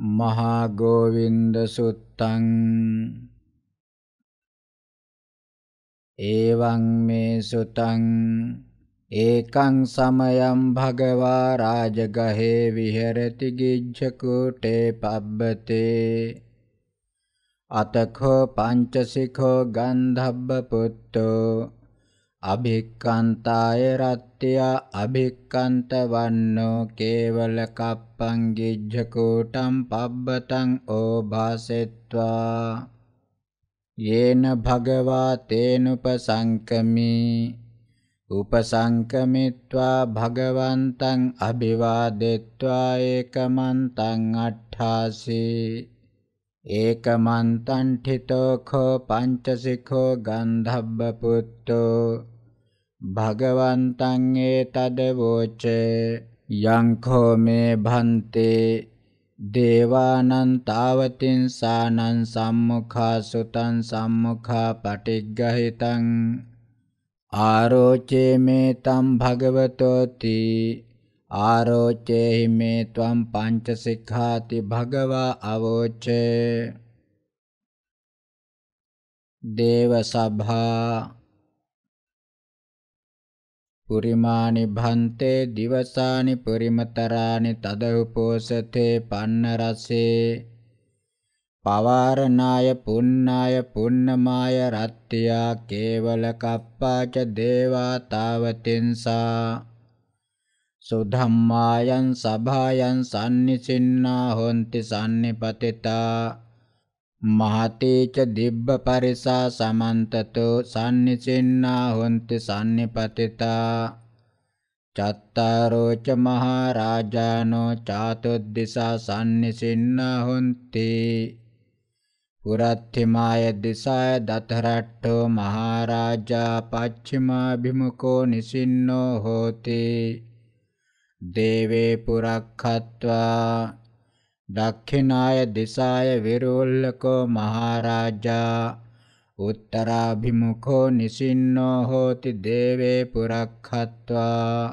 මහා ගෝවින්ද සුත්තං එවං මේ සුතං ඒකං සමයං භගවා රාජගහේ විහෙරති ගිජ්ජකූටේ පබ්බතේ අතඛෝ පංචසිඛෝ ගන්ධබ්බ පුත්තෝ අභික්ඛන්තාය රත් අත්ත්‍යා අභික්කන්ත වන්නෝ කේවල කප්පං ගිජ්ජකූටම් පබ්බතං ඕභාසෙත්වා යේන භගවා තේනුපසංකමී උපසංකමිත්වා භගවන්තං අභිවාදෙත්වා ඒකමන්තං අට්ඨාසී ඒකමන්තං ඨිතෝඛෝ පංචසිඛෝ ගන්ධබ්බ පුත්තෝ භගවන්තං ඒතදවෝච යං කෝ මේ භන්තේ දේවානං තාවතින් සානං සම්මුඛා සුතං සම්මුඛා පටිග්ගහිතං ආරෝචේ මේ තම් භගවතෝති ආරෝචේහි මේ ත්වම් පංචසික්ඛාති භගවා අවෝචේ දේව සභා පුරිමානි භන්තේ දිවසානි පුරිමතරානි තද උපෝසතේ පන්න රසේ පවාරණාය පුන්නාය පුන්නමාය රත්ත්‍යා කේවල කප්පාච දේවා තාවතින්සා සුධම්මායන් සභායන් sannisinna honti sannipatita මහතේච දිබ්බ පරිසා සමන්තතෝ සම්නිසින්නා හොන්ති සම්නිපතිතා චත්තාරෝච මහරජානෝ චාතුද්දිසා සම්නිසින්නා හොන්ති පුරත්තිමාය දිසාය දතරට්ඨෝ මහරජා පච්චිමාභිමුඛෝ නිසින්නෝ හෝති දේවේ පුරක්ඛත්වා දක්ඛිනාය දිසාය විරෝල්ලකෝ මහරජා උත්තරාභිමුඛෝ නිසින්නෝ හෝති දේවේ පුරක්ඛත්වා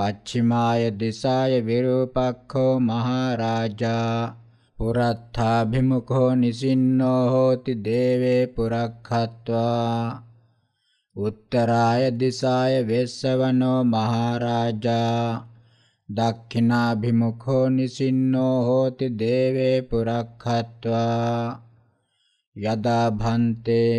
පච්චිමාය දිසාය විරූපක්ඛෝ මහරජා පුරත්ථාභිමුඛෝ නිසින්නෝ හෝති දේවේ පුරක්ඛත්වා උත්තරාය දිසාය වෙස්සවනෝ මහරජා දක්ඛිනාභිමුඛෝ නිසින්නෝ හෝති දේවේ පුරක්ඛත්වා යදා භන්තේ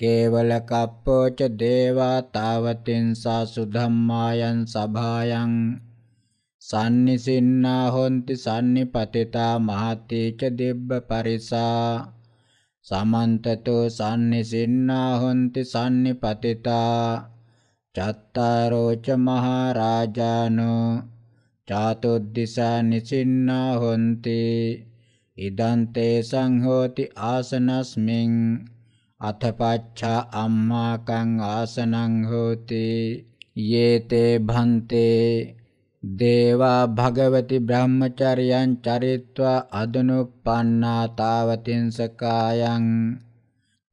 කේවල කප්පෝච දේවා තාවතින් සාසු ධම්මායන් සභායන් සම්නිසින්නා හොಂತಿ සම්නිපතිතා මහතේච දෙබ්බ පරිසා සමන්තතෝ සම්නිසින්නා හොಂತಿ සම්නිපතිතා චත්තාරෝච මහරජානෝ චාතුද්දිසා නිසින්නා හොಂತಿ ඉදන්තේ සංහෝති ආසනස්මින් අතපච්චා අම්මාකං ආසනං හෝති යේතේ භන්තේ දේවා භගවති බ්‍රහ්මචර්යං චරිත්වා අදනුප්පන්නා තාවතින්සකායන්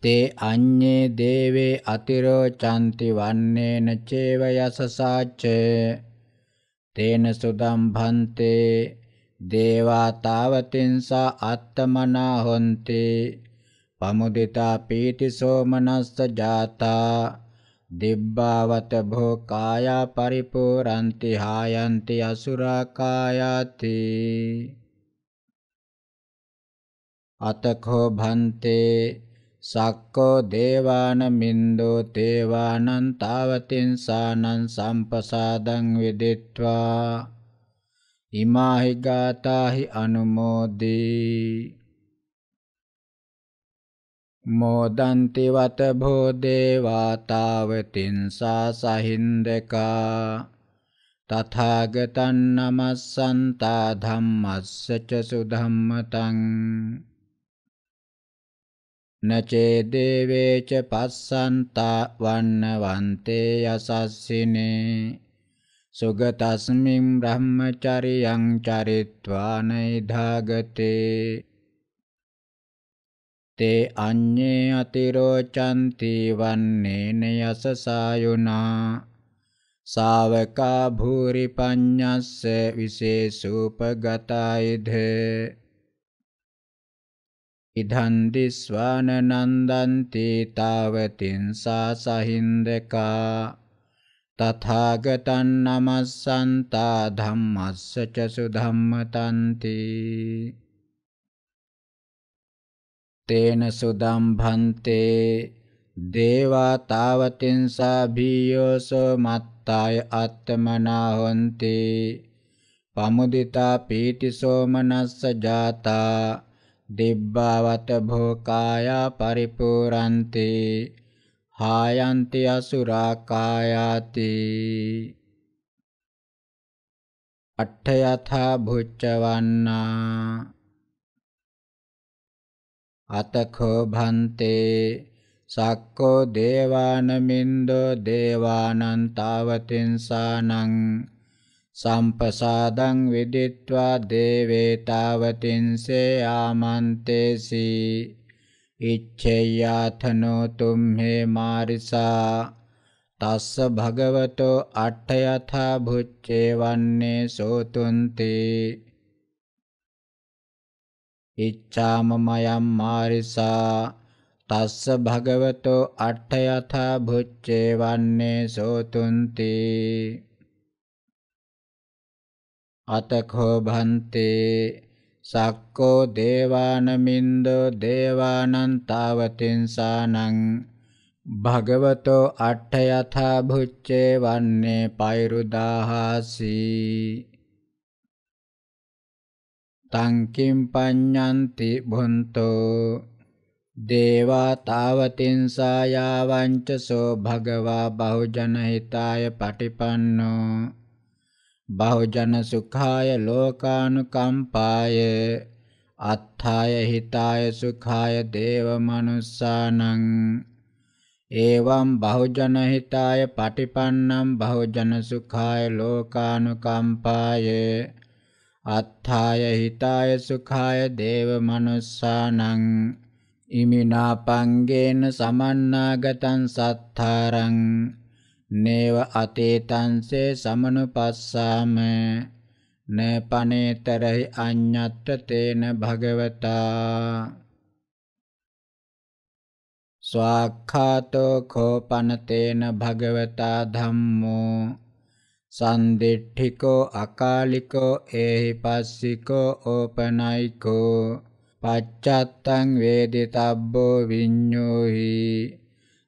තේ අඤ්ඤේ දේවේ අතිරෝචන්ති වන්නේන චේව යසසාචේ තේන සුදම්භන්තේ දේවා තාවතින්සා අත්තමනා හොන්ති පමුදිතා පීති සෝමනස්ස ජාතා දිබ්බාවත භෝ කායා පරිපූරන්ති හායන්ති අසුරා කායාති අතඛෝ භන්තේ සක්කෝ දේවාන මින්දෝ තේවානං තාවතින්සානං සම්පසාදං විදිත්වා ඉමාහි ගාතාහි අනුමෝදී මෝදන්ති වත භෝදේවා තාවතින්සා සහින්දකා තථාගතන් නමස්සන්තා ධම්මස්ස ච සුධම්මතං නචේ දේවේච පස්සන්තා වන්න වන්තේ යසස්සිනේ සුගතස්මින් බ්‍රහ්මචරියං චරිත්වානයි ධාගතේ තේ අඤ්ඤේ අතිරෝචන්ති වන්නේන යසසායුනා ශාවකා භූරි පඤ්ඤස්ස විශේෂූපගතයිධේ ඉදන්දි ස්වාන නන්දන්ති තාවතින් සා සහින්දකා තථාගතං නමස්සන්තා ධම්මස්ස ච සුධම්මතන්ති තේන සුදම් භන්තේ දේවා තාවතින් සා භීයෝසෝ මත්තාය අත්තමනා හොන්ති පමුදිතා පීති සෝමනස්ස ජාතා දිබ්බාවත භෝකායා පරිපූරන්ති හායන්ති අසුරා කායාති අට්ඨයථා භුච්චවන්නා අතඛෝ භන්තේ සක්කෝ දේවානමින්දෝ දේවානන්තාවතින්සානං සම්පසාදං විදිත්වා දේවේතාවතින්සේ ආමන්තේසි ඉච්ඡේයාතනෝ තුම්හේ මාරිසා තස්ස භගවතෝ අට්ඨයථා භුච්චේ වන්නේ සෝතුන්ති ඉච්ඡාමමයම් මාරිසා තස්ස භගවතෝ අට්ඨයථා භුච්චේ වන්නේ සෝතුන්ති අතඛෝ භන්තේ සක්කෝ දේවානමින්දෝ දේවානං තාවතින්සානං භගවතෝ අට්ඨ යථා භුච්චේ වන්නේ පෛරුදාහාසි තං කිම් පඤ්ඤන්ති භුන්තෝ දේවා තාවතින්සායාවංච සෝ භගවා බහුජනහිතාය පටිපන්නෝ බහුජන සුඛාය ලෝකානුකම්පාය අත්ථාය හිතාය සුඛාය දේව මනුස්සානං එවං බහුජන හිතාය පටිපන්නම් බහුජන සුඛාය ලෝකානුකම්පාය අත්ථාය හිතාය සුඛාය දේව මනුස්සානං ඉමිනා පංගේන සමන්නාගතං සත්තාරං නේව අතේතංසේ සමනුපස්සාම න පනේතරහි අඤ්ඤත්ත තේන භගවතා ස්වාක්ඛාතෝ කෝපනතේන භගවතා ධම්මෝ සන්දිට්ඨිකෝ අකාලිකෝ ඒහි පස්සිකෝ ඕපනයිකෝ පච්චත්තං වේදිතබ්බෝ විඤ්ඤෝහි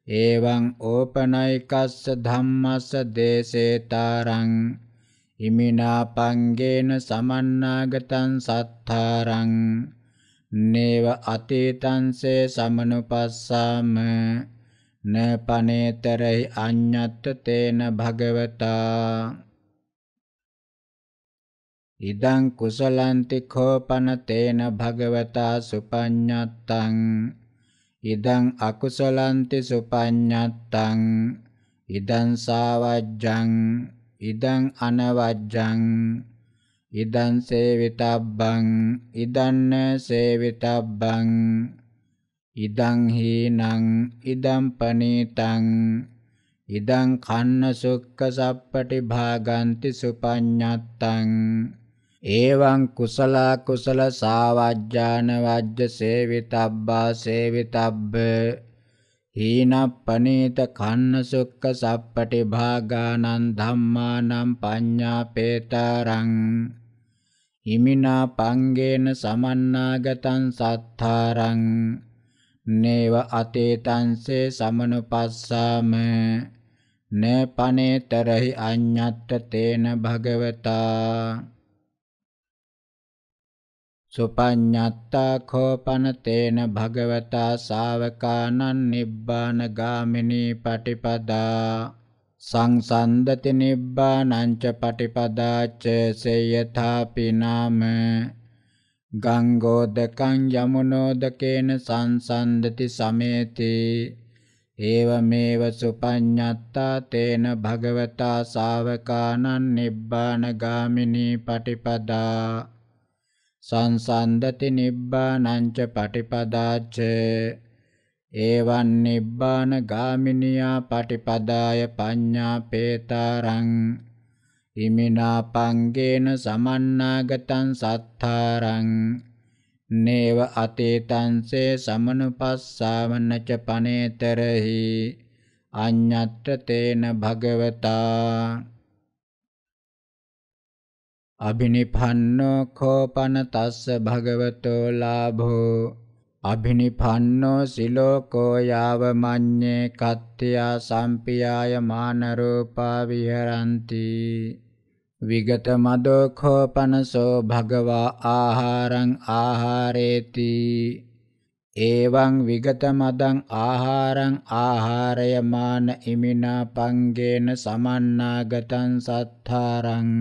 එවං ඕපනයිකස්ස ධම්මස්ස දේසේතරං ඉමිනා පංගේන සමන්නාගතං සත්තාරං නේව අතීතංසේ සමනුපස්සාම න පනේතරයි අඤ්ඤත්ත තේන භගවතා ඉදං කුසලන්ති කෝපන තේන භගවතා සුපඤ්ඤත්තං ඉදං අකුසලන්ති සුපඤ්ඤත්තං ඉදං සාවජ්ජං ඉදං අනවජ්ජං ඉදං සේවිතබ්බං ඉදං සේවිතබ්බං ඉදං හීනං ඉදං පනීතං ඉදං කන්න සුක්ඛ සප්පටි භාගන්ති සුපඤ්ඤත්තං ඒවං කුසලා කුසල සාවජ්ජාන වජ්ජ සේවිතබ්බා සේවිතබ්බ හීනප්පනීත කන්න සුක්ක සප්පටි භාගානං ධම්මානං පඤ්ඤාපේතරං හිමිනා පංගේන සමන්නාගතං සත්තාරං නේව අතේතංසේ සමනුපස්සාම නේ පනේතරහි අඤ්ඤත්ත තේන භගවතා සුපඤ්ඤත්තා කෝපනතේන භගවතා ශාවකානං නිබ්බාන ගාමිනී පටිපදා සංසන්දති නිබ්බානං ච පටිපදා ච සේයථාපි නාම ගංගෝදකං යමුනෝදකේන සංසන්දති සමේති ඒවමේව සුපඤ්ඤත්තා තේන භගවතා ශාවකානං නිබ්බාන ගාමිනී පටිපදා සංසන්දති නිබ්බානංච පටිපදාච්ච එවං නිබ්බාන ගාමිනියා පටිපදාය පඤ්ඤා පේතරං ඉමිනා පංගේන සමන්නාගතං සත්තාරං නේව අතේතංසේ සමනුපස්සාවනච පනේතරහි අඤ්ඤත්‍ර තේන භගවතා අභිනිපන්නෝ කෝපන තස්ස භගවතෝ ලාභෝ අභිනිපන්නෝ සිලෝකෝ යාව මඤ්ඤේ කත්ත්‍යා සම්පියාය මානරූපා විහරಂತಿ විගත මදෝ කෝපනසෝ භගවා ආහාරං ආහාරේති එවං විගත මදං ආහාරං ආහාරය මාන ඉමිනා පංගේන සමන්නාගතං සත්තාරං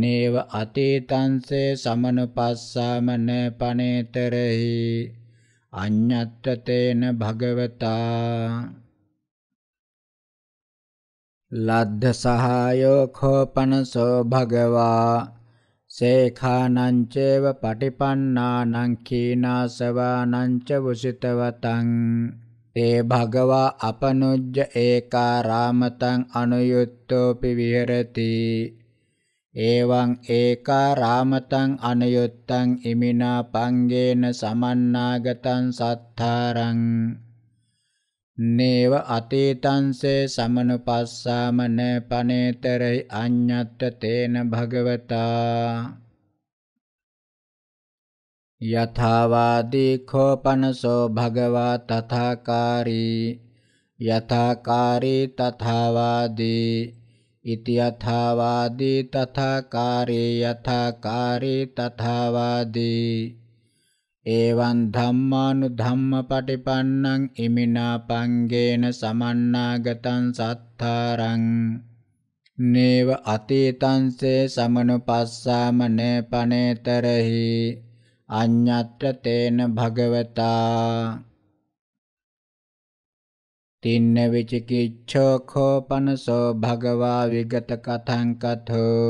නේව අතීතංසේ සමනුපස්සාමන පනේතරහි අඤ්ඤත්තතේන භගවතා ලද්ද සහායෝ කෝපනසෝ භගවා සේඛානං චේව පටිපන්නානං කීනාසවානං ච වුසිතවතං තේ භගවා අපනුජ්ජ ඒකා රාමතං අනුයුක්තෝපි විහෙරති ඒවං ඒකා රාමතං අනයුත්තං ඉමිනා පංගේන සමන්නාගතං සත්තාරං නේව අතීතංසේ සමනුපස්සාමන පනේතරයි අඤ්ඤත්ත තේන භගවතා යථාවාදී කෝපනසෝ භගවා තථාකාරී යථාකාරී තථාවාදී ඉති යථාවාදී තථාකාරේ යථාකාරේ තථාවාදී එවං ධම්මානුධම්මපටිපන්නං ඉමිනා පංගේන සමන්නාගතං සත්තාරං නේව අතීතංසේ සමනුපස්සාමනේ පනේතරහි අඤ්ඤත්‍ර තේන භගවතා තින්න විචිකිච්ඡෝ කෝපනසෝ භගවා විගත කතං කතෝ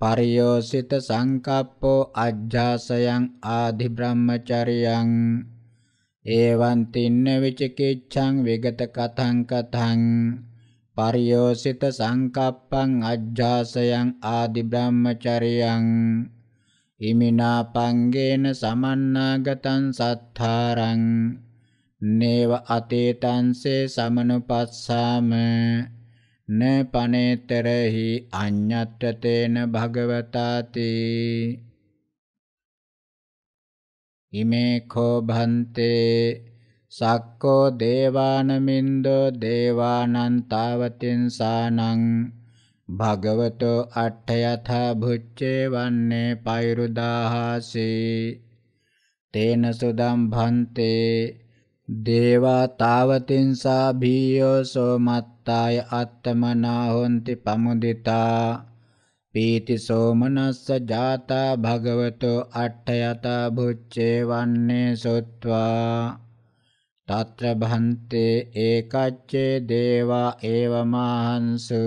පරියෝසිත සංකප්පෝ අජ්ජාසයන් ආදි බ්‍රහ්මචරියං ඒවං තින්න විචිකිච්ඡං විගත කතං කතං පරියෝසිත සංකප්පං අජ්ජාසයන් ආදි බ්‍රහ්මචරියං ඉමිනා පංගේන සමන්නාගතං සත්තාරං නේව අතේතංසේ සමනුපස්සාම න පනේතරහි අඤ්ඤත්තතේන භගවතාති ඉමේ කෝ භන්තේ සක්කෝ දේවානමින්දෝ දේවානං තාවතින් සානං භගවතෝ අට්ඨයථා භුච්චේ වන්නේ පෛරුදාහාසී තේන සුදම් භන්තේ දේවතාවතින්සා භීයෝ සෝමත්තාය අත්තමනා හොන්ති පමුදිතා පීති සෝමනස්ස ජාතා භගවතෝ අට්ඨයතා භුච්චේ වන්නේ සොත්වා తత్ర භන්තේ ඒකච්චේ දේවා ඒවමහන්සු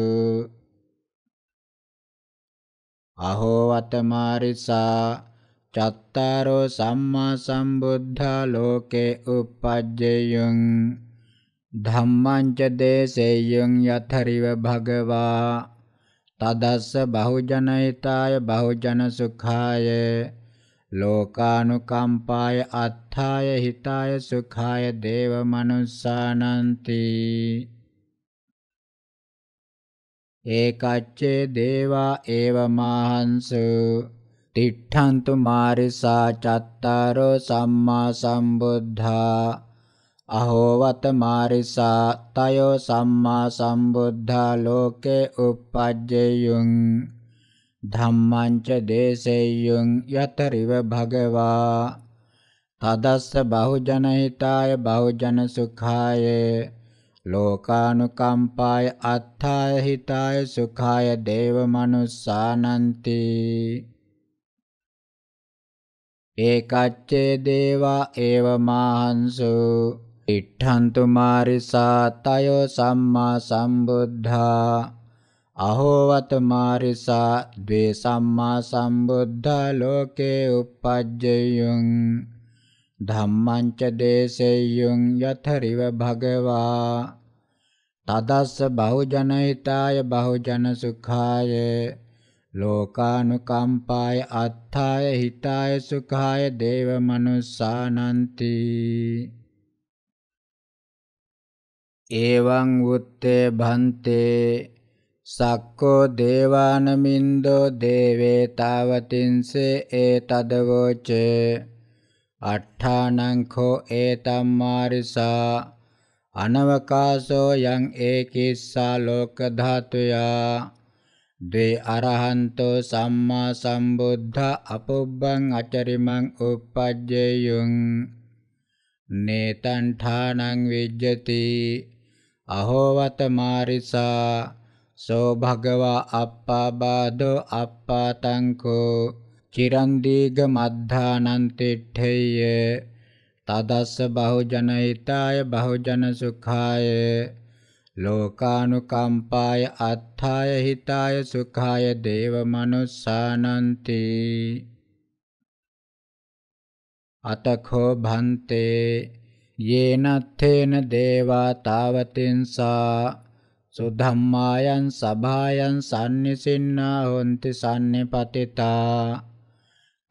අහෝ වතමාරිසා චත්තාරෝ සම්මා සම්බුද්ධා ලෝකේ උපජ්ජයං ධම්මං ච දේසේයං යතරිව භගවා තදස්ස බහුජනහිතාය බහුජන සුඛාය ලෝකානුකම්පාය අත්ථාය හිතාය සුඛාය දේව මනුස්සානන්ති ඒකච්චේ දේවා ඒව මාහන්සු තිට්ඨන්තු මාරිසා චත්තාරෝ සම්මා සම්බුද්ධා අහෝවත මාරිසා තයෝ සම්මා සම්බුද්ධා ලෝකේ uppajjeyun ධම්මං ච දේසෙය්‍යං යතරිව භගවා තදස්ස බහුජන හිතාය බහුජන සුඛාය ලෝකානුකම්පාය අත්ථාය හිතාය සුඛාය දේව මනුස්සානන්ති ඒකච්චේ දේවා ඒව මාහන්සු ඉට්ඨන්තු මාරිසා තයෝ සම්මා සම්බුද්ධා අහෝවත මාරිසා ද්වේ සම්මා සම්බුද්ධා ලෝකේ uppajjeyun ධම්මං ච දේසෙය්‍යං යතරිව භගවා තදස්ස බහුජනහිතාය බහුජන සුඛාය ලෝකානුකම්පාය අත්ථාය හිතාය සුඛාය දේව මනුස්සානන්ති එවං උත්තේ භන්තේ සක්කෝ දේවානමින්දෝ දේවේ තාවතින්සේ ඒතදවෝච අට්ඨානංඛෝ ඒතම්මාරිසා අනවකාසෝ යං ඒකිස්සා ලෝක ධාතුයා දේ අරහන්තෝ සම්මා සම්බුද්ධ අපොබ්බං අචරිමං උප්පජ්ජේයුං නේතං ඨානං විජ්ජති අහෝවත මාරිසා සෝ භගවා අප්පාබාධෝ අප්පාතංකෝ චිරං දීඝ මද්ධානං තිට්ඨේය තදස්ස බහුජනහිතාය බහුජන සුඛාය ලෝකානුකම්පාය අත්ථාය හිතාය සුඛාය දේව මනුස්සානන්ති අතඛෝ භන්තේ යේනත්තේන දේවා තාවතින්සා සුද්ධම්මායන් සභායන් sannisinna honti sannipatitaa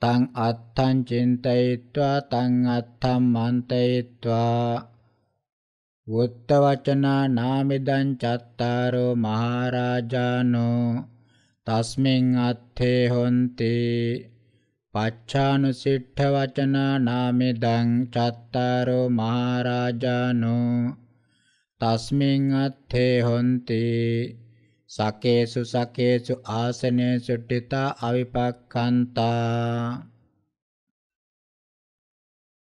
තං අත්තං චින්තයිත්වා තං අත්තං මන්තයිත්වා උත්තවචනා නාමෙදං චත්තාරෝ මහරජානෝ තස්මින් අත්තේ හොන්ති පච්ඡානුසිට්ඨ වචනා නාමෙදං චත්තාරෝ මහරජානෝ තස්මින් අත්තේ හොන්ති සකේසු සකේසු ආසනේසු ඨිතා අවිපක්ඛන්තා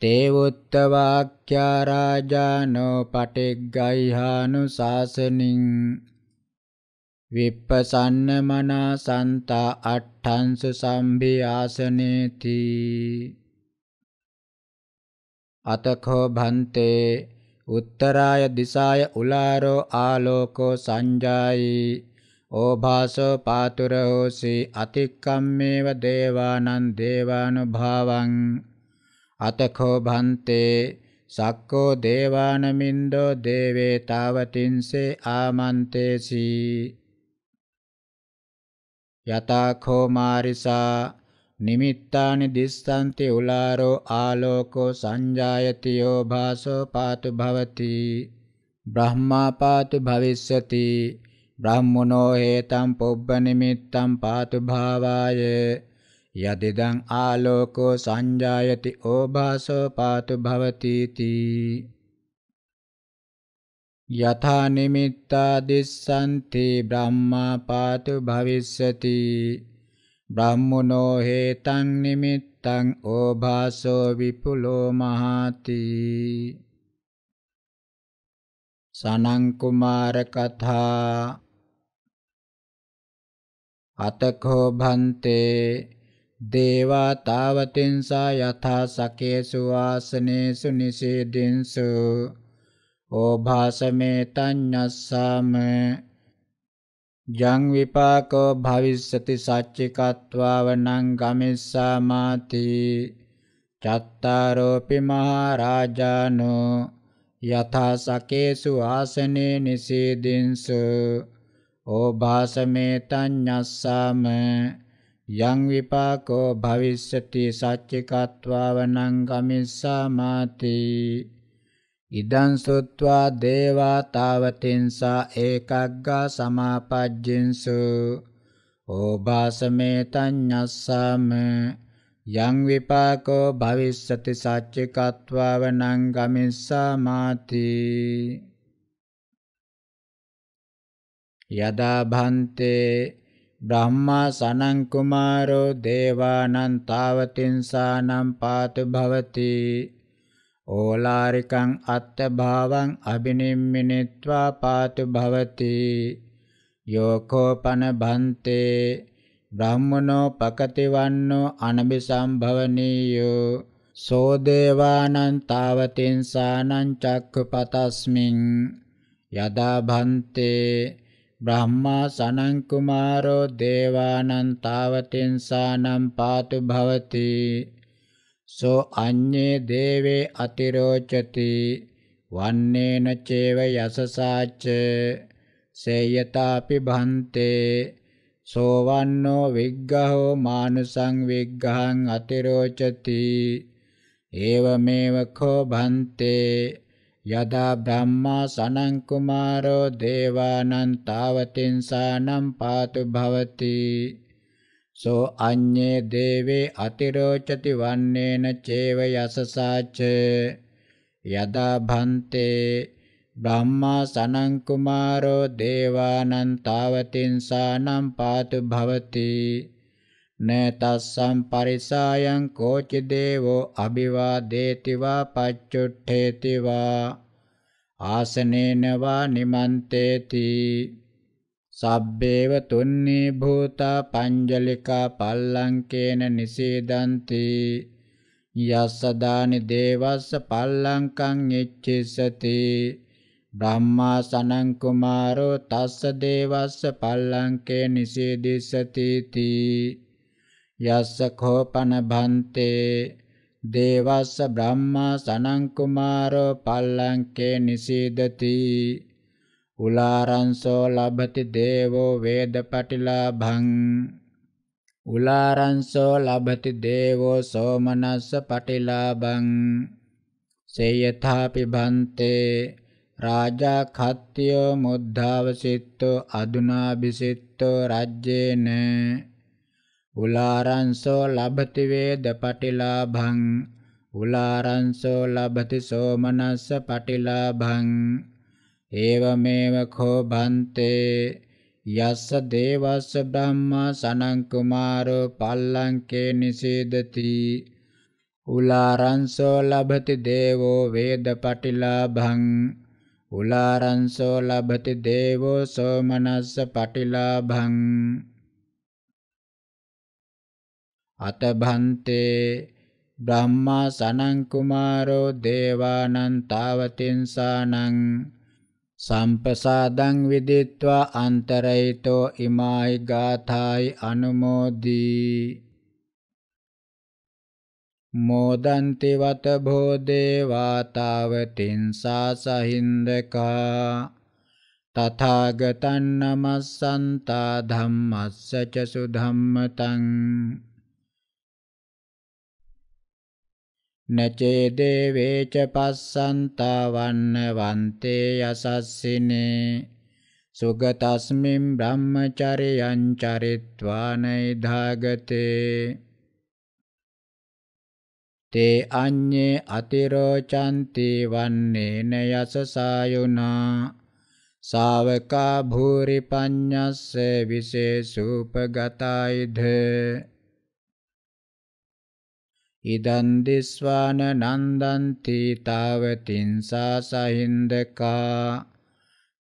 ते උත්තවාක්‍යා රාජානෝ පටිග්ගයිහානුශාසනින් විප්පසන්න මනා සන්තා අට්ඨංස සම්භියාසනේති අතකෝ භන්තේ උත්තරාය දිසාය උලාරෝ ආලෝකෝ සංජායි ඕභාසෝ පාතුරෝසි අතික්කම්මේව දේවානං දේවානුභාවං අතකෝ භන්තේ සක්කෝ දේවානමින්දෝ දේවේ තාවතින්සේ ආමන්තේසී යතාඛෝ මාරිසා නිමිත්තානි දිස්සන්ති උලාරෝ ආලෝකෝ සංජායති යෝ භාසෝ පාතු භවති බ්‍රහ්මා පාතු භවිස්සති බ්‍රහ්මනෝ හේතම් පොබ්බ නිමිත්තම් පාතු භාවායේ යදිදං ආලෝකෝ සංජායති ඕභාසෝ පාතු භවතිති යථා නිමිත්තා දිස්සන්ති බ්‍රහ්මා පාතු භවිස්සති බ්‍රහ්මනෝ හේතං නිමිත්තං ඕභාසෝ විපුලෝ මහාති සනං කුමාර කථා අතකෝ භන්තේ දේවා තාවතින්සා යථා සකේසු ආසනේසු නිසීදින්සු ඕභාසමේ තඤ්ඤස්සාම යං විපාකෝ භවිස්සති සච්චිකත්වාවනං ගමිස්සාමාති චත්තාරෝපි මහරජානෝ යථා සකේසු ආසනේ නිසීදින්සු ඕභාසමේ තඤ්ඤස්සාම යං විපාකෝ භවිස්සති සච්චිකත්වාවනං ගමිස්සාමාති ඉදං සුත්වා දේවා තාවතින්සා ඒකග්ගා සමාපජ්ජින්සු ඕභාසමේතං ඤස්සාම යං විපාකෝ භවිස්සති සච්චිකත්වාවනං ගමිස්සාමාති යදා භන්තේ බ්‍රහ්මා සනං කුමාරෝ දේවානං තාවතින්සානම් පාතු භවති ඕලාරිකං අත්ත භාවං අබිනිම්මිනිත්වා පාතු භවති යෝකෝපන බන්තේ බ්‍රහ්මනෝ පකතිවන්නෝ අනබිසම්භවනීයෝ සෝදේවානං තාවතින්සානං චක්ඛපතස්මින් යදා භන්තේ බ්‍රහ්මා සනං කුමාරෝ දේවානං තාවතින්සානම් පාතු භවති සෝ අඤ්ඤේ දේවේ අතිරෝචති වන්නේන චේව යසසාච සේයතාපි භන්තේ සෝවන්නෝ විග්ගහෝ මානුසං විග්ගහං අතිරෝචති ඒවමේව කෝ භන්තේ යදා බ්‍රහ්මා සනං කුමාරෝ දේවානං තාවතින්සානම් පාතු භවති සෝ අඤ්ඤේ දේවේ අතිරෝචති වන්නේන චේව යසසාච යදා භන්තේ බ්‍රහ්මා සනං කුමාරෝ දේවානං තාවතින්සානම් පාතු භවති නතස්සම් පරිසායන් කෝචි දේවෝ අභිවාදේති වා පච්චුට්ඨේති වා ආසනේන වා නිමන්තේති සබ්බේව තුන්නේ භූතා පංජලිකා පල්ලංකේන නිසීදන්ති යස්සදානි දේවස්ස පල්ලංකං එච්චිසති බ්‍රහ්මාසනං කුමාරෝ තස්ස දේවස්ස පල්ලංකේ නිසීදිසති තී යස්ස කෝපන භන්තේ දේවස්ස බ්‍රහ්මා සනං කුමාරෝ පල්ලංකේ නිසීදති උලාරංසෝ ලබති දේවෝ වේදපටිලාභං උලාරංසෝ ලබති දේවෝ සෝමනස්ස පටිලාභං සේයථාපි භන්තේ රාජා කත්ත්‍යෝ මුද්ධාවසිට්ඨෝ අදුනාබිසිට්ඨෝ රජ්ජේන උලාරංසෝ ලබති වේද පටිලාභං උලාරංසෝ ලබති සෝමනස්ස පටිලාභං ඒවමේව කෝ බන්තේ යස්ස දේවස්ස බ්‍රහ්මා සනං කුමාරෝ පල්ලංකේ නිසීදති උලාරංසෝ ලබති දේවෝ වේද පටිලාභං උලාරංසෝ ලබති දේවෝ සෝමනස්ස පටිලාභං අතභන්තේ බ්‍රහ්මා සනං කුමාරෝ දේවානං තාවතින්සානං සම්පසාදං විදිත්වා අන්තරයිතෝ ඉමායි ගාථායි අනුමෝදී මෝදන්ති වත භෝදේ වාතාවතින් සාසහින්දකා තථාගතන් නමස්සන්තා ධම්මස්ස ච සුධම්මතං නචේ දේවේච පස්සන්තා වන්න වන්තේ යසස්සිනේ සුගතස්මින් බ්‍රහ්මචරියං චරිත්වානයි ධාගතේ තේ අඤ්ඤේ අතිරෝචන්ති වන්නේන යසසායුනා ශාවකා භූරි පඤ්ඤස්ස විශේෂූපගතයිධ ඉදන් දිස්වාන නන්දන්ති තාවතින්සා සහින්දකා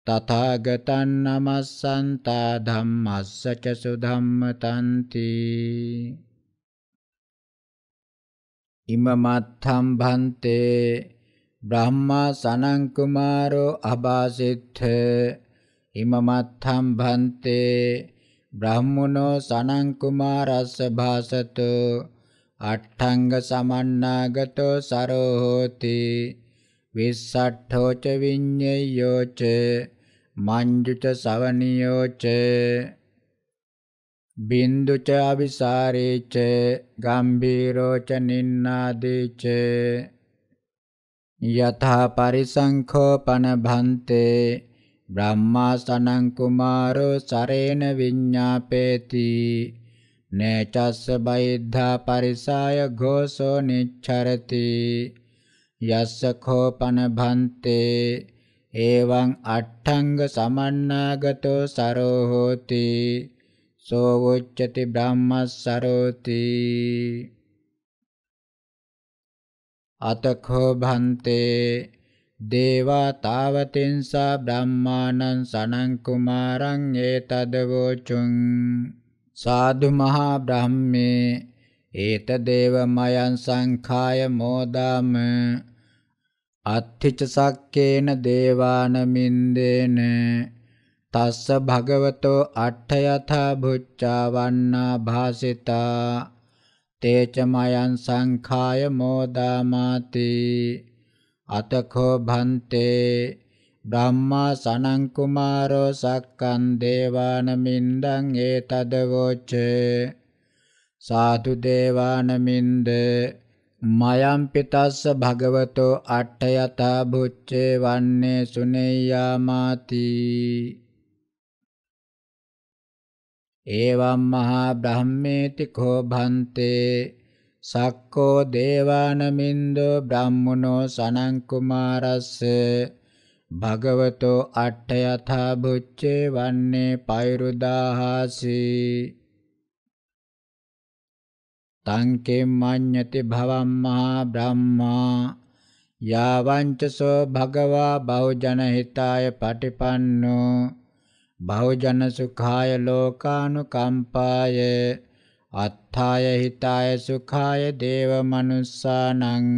තථාගතං නමස්සන්තා ධම්මස්ස ච සුධම්මතන්ති ඉමමත්ථම් භන්තේ බ්‍රහ්මා සනං කුමාරෝ අබාසිත්ථ ඉමමත්ථම් භන්තේ බ්‍රහ්මනෝ සනං කුමාරස්ස භාසතෝ අට්ඨංග සමන්නාගතෝ සරෝ හෝති විස්සට්ඨෝ ච විඤ්ඤයෝ ච මඤ්ජුච සවනියෝ ච බින්දු ච අபிසාරේ ච ගම්බීරෝ ච නින්නාදී ච යථා පරිසංඛෝපන භන්තේ බ්‍රහ්මාසනං කුමාරෝ සරේන විඤ්ඤාපේති නේචස්ස බයිද්ධා පරිසාය ഘോഷෝ නිච්ඡරති යස්ස කෝපන භන්තේ එවං අට්ඨංග සමන්නාගතෝ සරෝ හෝති සෝ උච්චති බ්‍රහ්මස්සරෝති අතඛෝ භන්තේ දේවා තාවතින්සා බ්‍රහ්මානං සනං කුමාරං ඒතදවෝචුං සාදු මහා බ්‍රහ්මේ ඒතදේව මයං සංඛාය මෝදාම අත්ථිච සක්කේන දේවාන මින්දේන තස්ස භගවතෝ අට්ඨ යථා භුච්චවන්නා භාසිතා තේච මයං සංඛාය මෝදාමාති අතකෝ භන්තේ බ්‍රහ්මා සනං කුමාරෝ සක්කං දේවානමින්දං ඒතද වොච්චේ සාදු දේවානමින්ද මයම් පිටස්ස භගවතෝ අට්ඨයතා භුච්චේ වන්නේ සුනේයාමාති ඒවම් මහා බ්‍රහ්මේති කෝ භන්තේ සක්කෝ දේවානමින්දෝ බ්‍රාහ්මනෝ සනං කුමාරස්සේ භගවතෝ අට්ඨ යථා බුච්චේ වන්නේ පෛරුදාහාසි තංකේ මඤ්ඤති භවම් මහා බ්‍රහ්මා යාවංචසෝ භගවා බහුජන හිතාය පටිපන්නෝ බහුජන සුඛාය ලෝකානුකම්පාය අත්ථාය හිතාය සුඛාය දේව මනුස්සානං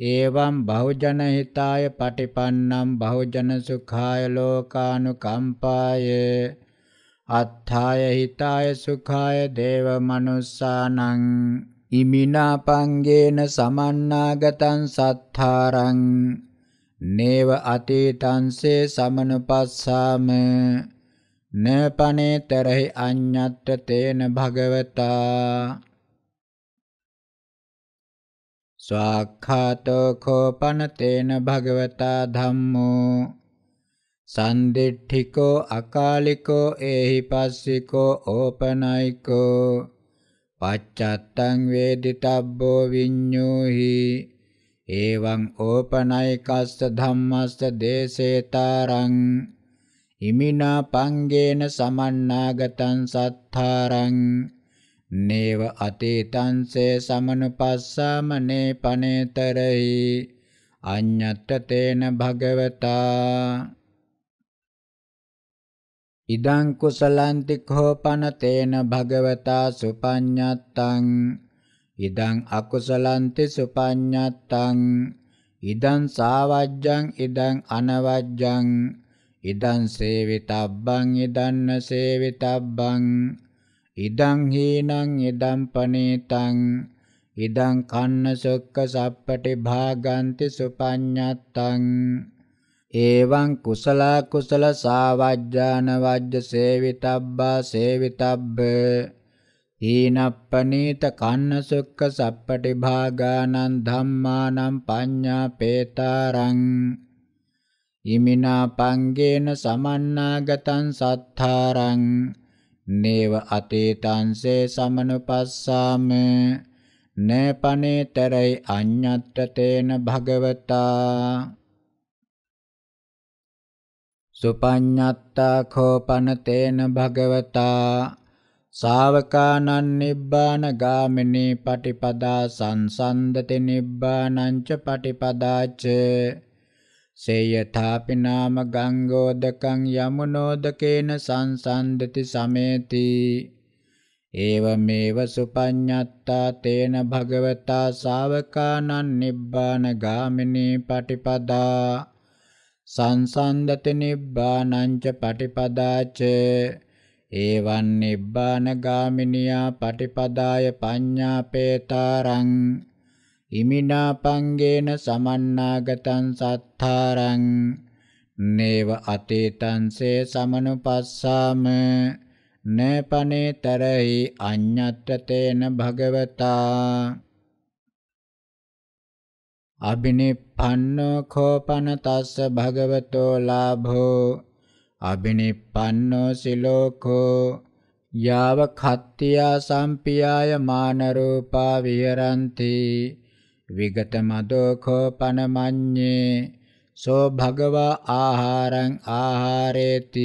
एवं बहुजन हिताय पटिपन्नं बहुजन सुखाय लोकानुकंपाय अत्थाय हिताय सुखाय देवमनुस्सानं इमिना पङ्गेन समन्नागतं सत्थारं नेव अतीतं से समनुपस्साम न पनेतरहि अन्यत्र तेन भगवता ස්වාක්ඛාතෝ කෝපනතේන භගවතා ධම්මෝ සන්දිට්ඨිකෝ අකාලිකෝ ඒහි පස්සිකෝ ඕපනයිකෝ පච්චත්තං වේදිතබ්බෝ විඤ්ඤෝහි එවං ඕපනයිකස්ස ධම්මස්ස දේසේතරං ඉමිනා පංගේන සමන්නාගතං සත්තාරං නේව අතීතංසේ සමනුපස්සාමනේ පනේතරහි අඤ්ඤත්ත තේන භගවතා ඉදං කුසලන්ති කෝපන තේන භගවතා සුපඤ්ඤත්තං ඉදං අකුසලන්ති සුපඤ්ඤත්තං ඉදං සාවජ්ජං ඉදං අනවජ්ජං ඉදං සේවිතබ්බං ඉදන්න සේවිතබ්බං ඉදං හීනං ඉදං පනේතං ඉදං කන්න සොක්ක සප්පටි භාගන්ති සුපඤ්ඤත්තං ඒවං කුසල කුසල සාවජ්ජාන වජ්ජ සේවිතබ්බා සේවිතබ්බ හීනප්පනීත කන්න සොක්ක සප්පටි භාගානං ධම්මානං පඤ්ඤාපේතරං ඉමිනා පංගේන සමන්නාගතං සත්තාරං නේව අතීතංසේ සමනුපස්සාම නේපනේතරයි අඤ්ඤත්ත තේන භගවතා සුපඤ්ඤත්තා කෝපන තේන භගවතා සාවකානන් නිබ්බාන ගාමිනී පටිපදා සංසන්දති නිබ්බානං ච පටිපදාච සේයථාපි නාම ගංගෝදකං යමුනෝදකේන සංසන්දති සමේති ඒවමේව සුපඤ්ඤත්තා තේන භගවතා ශාවකානං නිබ්බාන ගාමිනී පටිපදා සංසන්දති නිබ්බානං ච පටිපදාච ඒවං නිබ්බාන ගාමිනියා පටිපදාය පඤ්ඤාපේතරං ඉමිනා පංගේන සමන්නාගතං සත්තාරං නේව අතේතංසේ සමනුපස්සාම නපනේතරහි අඤ්ඤත්තතේන භගවතා අබිනිප්පන්නෝ කෝපන තස්ස භගවතෝ ලාභෝ අබිනිප්පන්නෝ සිලෝකෝ යාව කත්තියා සම්පියාය මාන රූපා විහරಂತಿ විගතමදෝකෝපනමඤ්ඤේ සෝ භගවා ආහාරං ආහාරේති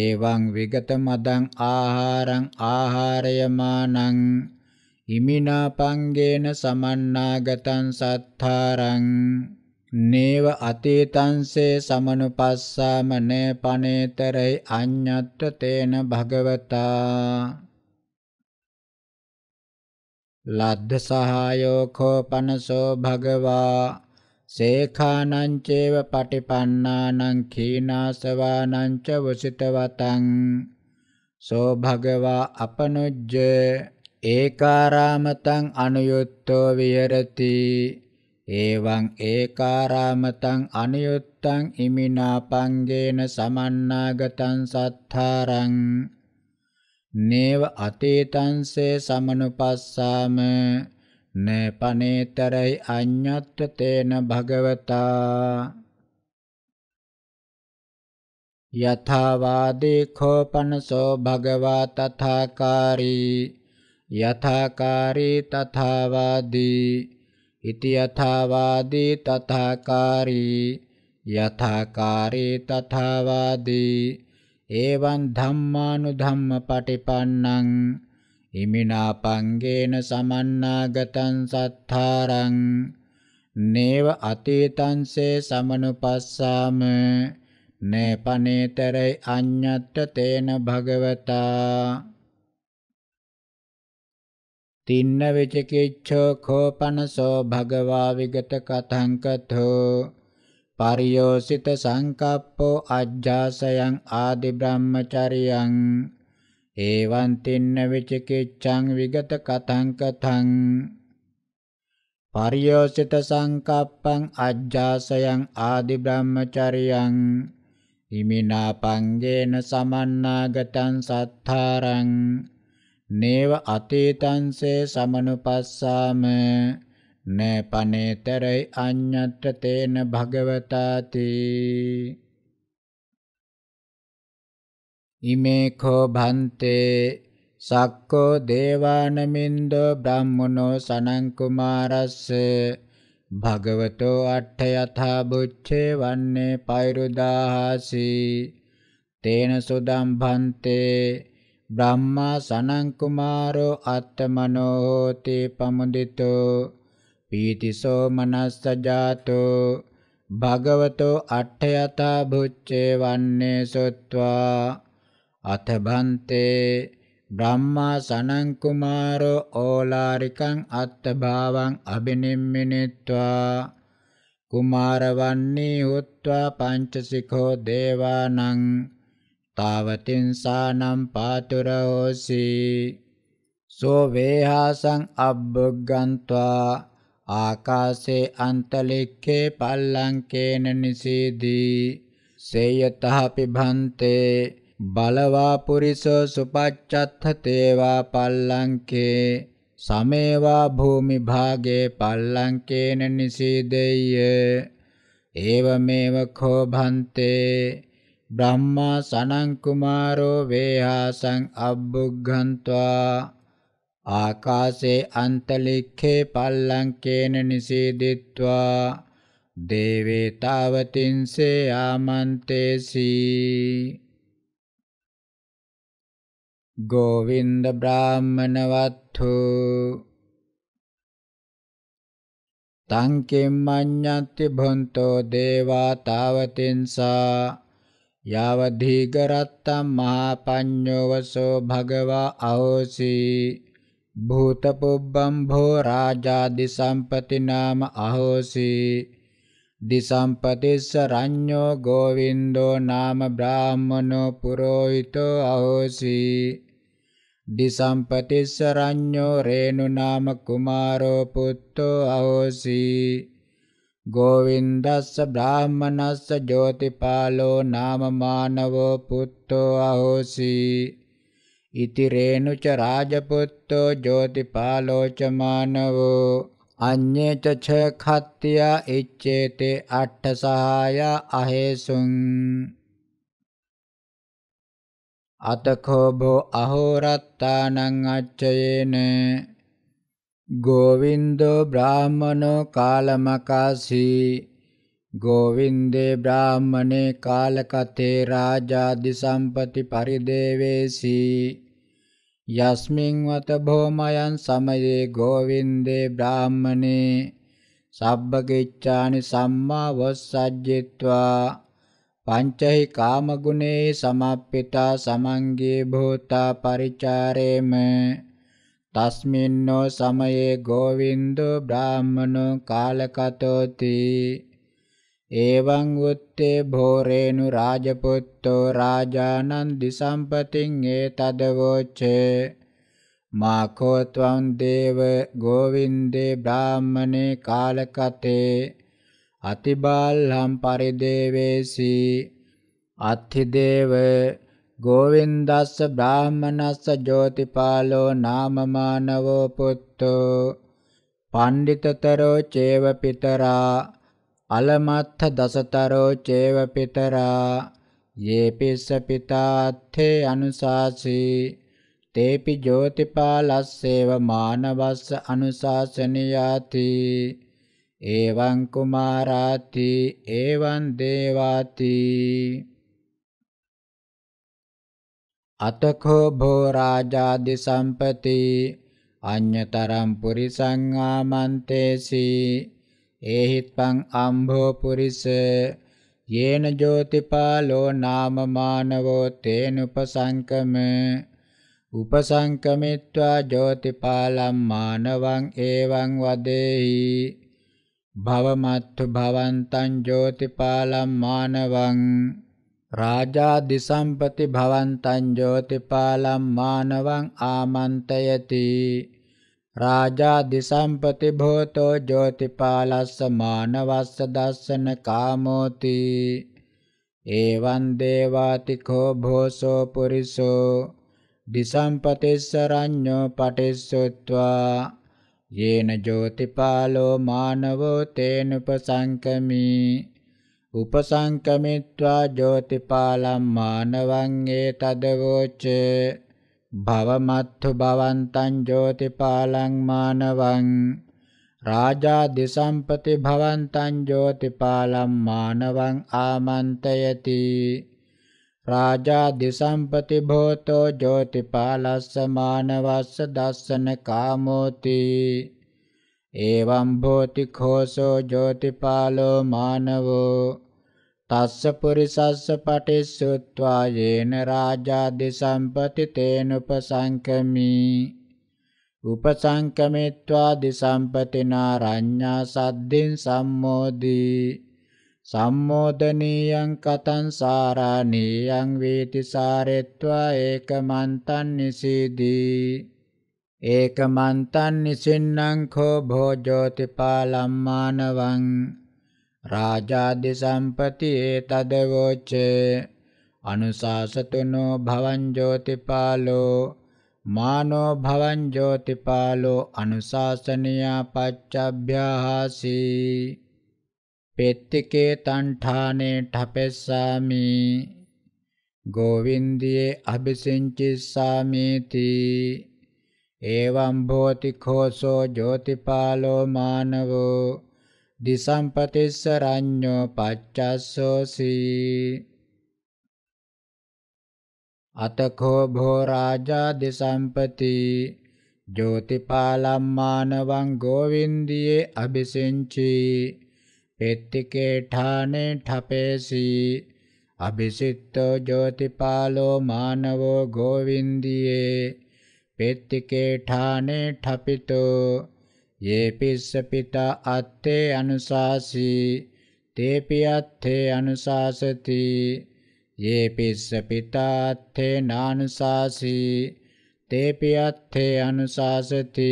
එවං විගතමදං ආහාරං ආහාරයමානං ඉමිනා පංගේන සමන්නාගතං සත්තාරං නේව අතීතංසේ සමනුපස්සාමනේ පනේතරයි අඤ්ඤත්ත තේන භගවතා ලද්ද සහායෝකෝ පනසෝ භගවා සේඛානං චේව පටිපන්නානං කීනාසවානං ච වසිතවතං සෝ භගවා අපනුජ්ජ ඒකාරාමතං අනුයුත්තෝ විහෙරති එවං ඒකාරාමතං අනුයුත්තං ඉමිනා පංගේන සමන්නාගතං සත්තාරං නේව අතීතංසේ සමනුපස්සාම නේ පනේතරයි අඤ්ඤත්ත තේන භගවතා යථාවාදී කෝපනසෝ භගවා තථාකාරී යථාකාරී තථාවාදී ඉති යථාවාදී තථාකාරී යථාකාරී තථාවාදී එවං ධම්මානුධම්ම පටිපන්නං ඉමිනා පංගේන සමන්නාගතං සත්තාරං නේව අතීතංසේ සමනුපස්සාම නේපනේතරයි අඤ්ඤත්ත තේන භගවතා තින්න විචිකිච්ඡෝ කෝපනසෝ භගවා විගත කතං කතෝ පරියෝසිත සංකප්පෝ අජ්ජාසයන් ආදි බ්‍රහ්මචරියං ඒවං තින්න විචිකිච්ඡං විගත කතං කතං පරියෝසිත සංකප්පං අජ්ජාසයන් ආදි බ්‍රහ්මචරියං ඉමිනා පංගේන සමන්නාගතං සත්තාරං නේව අතීතං සේ සමනුපස්සාම න පනේතරයි අඤ්ඤත්‍ර තේන භගවතාති ඉමේ කෝ භන්තේ සක්කෝ දේවානමින්දෝ බ්‍රාහ්මනෝ සනං කුමාරස්ස භගවතෝ අට්ඨ යථා බුච්ඡේ වන්නේ පෛරුදාහාසි තේන සුදම් භන්තේ බ්‍රාහ්මා සනං කුමාරෝ අත්තමනෝ හෝති පමුදිතෝ පීතිසෝ මනස්සජාතෝ භගවතෝ අට්ඨයතා භුච්චේ වන්නේ සොත්වා අතබන්තේ බ්‍රහ්මා සනං කුමාරෝ ඕලාරිකං අත්තභාවං අබිනිම්මිනිත්වා කුමාරවන්නේ උත්වා පංචසිකෝ දේවානං තාවතින් සානම් පාතුරෝසි සෝ වේහාසං අබ්බග්ගන්त्वा ආකාසේ අන්තලික්කේ පල්ලංකේන නිසීදී සේයතහ පිභන්තේ බලවා පුරිසෝ සුපච්චත්තතේවා පල්ලංකේ සමේවා භූමි භාගේ පල්ලංකේන නිසීදෙය්‍ය ඒවමේව කෝභන්තේ බ්‍රහ්මා සනං කුමාරෝ වේහාසං අබ්බුග්ගන්त्वा ආකාසේ අන්තලික්ඛේ පල්ලංකේන නිසීදිත්වා දේවේතාවතින්සේ ආමන්තේසී ගෝවින්ද බ්‍රාහ්මනවත්තු තං කිම්මඤ්ඤති භොන්තෝ දේවා තාවතින්සා යවධීගරත්තම් මහා පඤ්ඤෝවසෝ භගවා අහෝසී භූතපුබ්බම් භෝ රාජාදි සම්පති නාම අහෝසි දිසම්පතිස්ස රඤ්ඤෝ ගෝවින්දෝ නාම බ්‍රාහ්මනෝ පුරෝහිතෝ අහෝසි දිසම්පතිස්ස රඤ්ඤෝ රේණු නාම කුමාරෝ පුත්තෝ අහෝසි ගෝවින්දස්ස බ්‍රාහ්මනස්ස ජෝතිපාලෝ නාම මානවෝ පුත්තෝ අහෝසි ඉති රේණුච රාජපුත්තෝ ජෝතිපාලෝචමානවෝ අඤ්ඤේච ඡ khаттya ඉච්ඡේතේ අට්ඨ සහාය අහේසුං අතකෝ භෝ අහෝරත්තානං අච්චයේන ගෝවින්දෝ බ්‍රාහමනෝ කාලමකාසී ගෝවින්දේ බ්‍රාහ්මණේ කාලකතේ රාජාදි සම්පති පරිදේවේසී යස්මින් වත භෝමයන් සමයේ ගෝවින්දේ බ්‍රාහ්මණේ සබ්බකිච්ඡානි සම්මා වස්සජ්ජිත්වා පංචහි කාමගුණේ සමප්පිතා සමංගේ භූතා පරිචාරේම තස්මින්නෝ සමයේ ගෝවින්දෝ බ්‍රාහ්මනෝ කාලකතෝති එවං උත්තේ භෝරේනු රාජපුත්තෝ රාජානං දිසම්පතින් ඒතදවෝචේ මාඛෝ ත්වං දේව ගෝවින්දේ බ්‍රාහමනේ කාලකතේ අතිබාල්හම් පරිදේවේසි අත්ථිදේව ගෝවින්දස්ස බ්‍රාහමනස්ස ජෝතිපාලෝ නාමමානවෝ පුත්තෝ පණ්ඩිතතරෝ චේව පිතරා අලමත්ථ දසතරෝ චේව පිතරා යේපිස්ස පිතාත්තේ අනුසාසී තේපි ජෝතිපාලස්සේව මානවස්ස අනුසාසනියාති එවං කුමාරාති එවං දේවාති අතකෝ භෝ රාජාදි සම්පති අඤ්‍යතරම් පුරිසං ආමන්තේසී ඒහිත්පං අම්භෝ පුරිස යේන ජෝතිපාලෝ නාම මානවෝ තේනුපසංකම උපසංකමිත්වා ජෝතිපාලම් මානවං එවං වදේහි භවමත්තු භවන්තං ජෝතිපාලම් මානවං රාජා දිසම්පති භවන්තං ජෝතිපාලම් මානවං ආමන්තයති රාජාදිසම්පති භෝතෝ ජෝතිපාලස්ස මානවස්ස දස්සන කාමෝති එවං දේවාතිකෝ භෝසෝ පුරිසෝ දිසම්පතිස්සරඤ්ඤෝ පටිස්සොත්වා යේන ජෝතිපාලෝ මානවෝ තේනුපසංකමි උපසංකමිත්වා ජෝතිපාලම් මානවං ඒතදවෝචේ භවමත්තු භවන්තං ජෝතිපාලං මානවං රාජා දිසම්පති භවන්තං ජෝතිපාලං මානවං ආමන්තයති රාජා දිසම්පති භෝතෝ ජෝතිපාලස්ස මානවස්ස දස්සන කාමෝති එවම් භෝති ഘോഷෝ ජෝතිපාලෝ මානවෝ තස්ස පුරිසස්ස පටිසුත්වා යේන රාජාදි සම්පති තේන උපසංකමි උපසංකමිත්වා දිසම්පතිනා රඤ්ඤා සද්දින් සම්මෝදී සම්මෝදනීයං කතං සාරාණීයං වේති සාරෙත්වා ඒකමන්තං නිසීදී ඒකමන්තං නිසින්නං කෝ භෝජෝතිපාලම්මානවං රාජාදි සම්පතියේ තදවෝච්චේ අනුසාසතුනෝ භවන් ජෝතිපාලෝ මානෝ භවන් ජෝතිපාලෝ අනුසාසනියා පච්චබ්භ්‍යාහාසි පෙත්තිකේ තණ්ඨානේ ඨපෙස්සාමි ගෝවින්දියේ අභිසින්චිස්සාමීති එවම් භෝති ඛෝසෝ ජෝතිපාලෝ මානවෝ දිසම්පතිස්ස රඤ්ඤෝ පච්චස්සෝසි අතකෝ භෝ රාජා දිසම්පති ජෝතිපාලම්මානවං ගෝවින්දියේ අபிසෙන්චි පෙත්තිකේඨානේ ඨපේසි අபிසිට්ඨෝ ජෝතිපාලෝ මානවෝ ගෝවින්දියේ පෙත්තිකේඨානේ ඨපිතෝ ये पिस्स पिता अत्थे अनुशासी तेपि अत्थे अनुशासति ये पिस्स पिता अत्थे नानुशासी तेपि अत्थे अनुशासति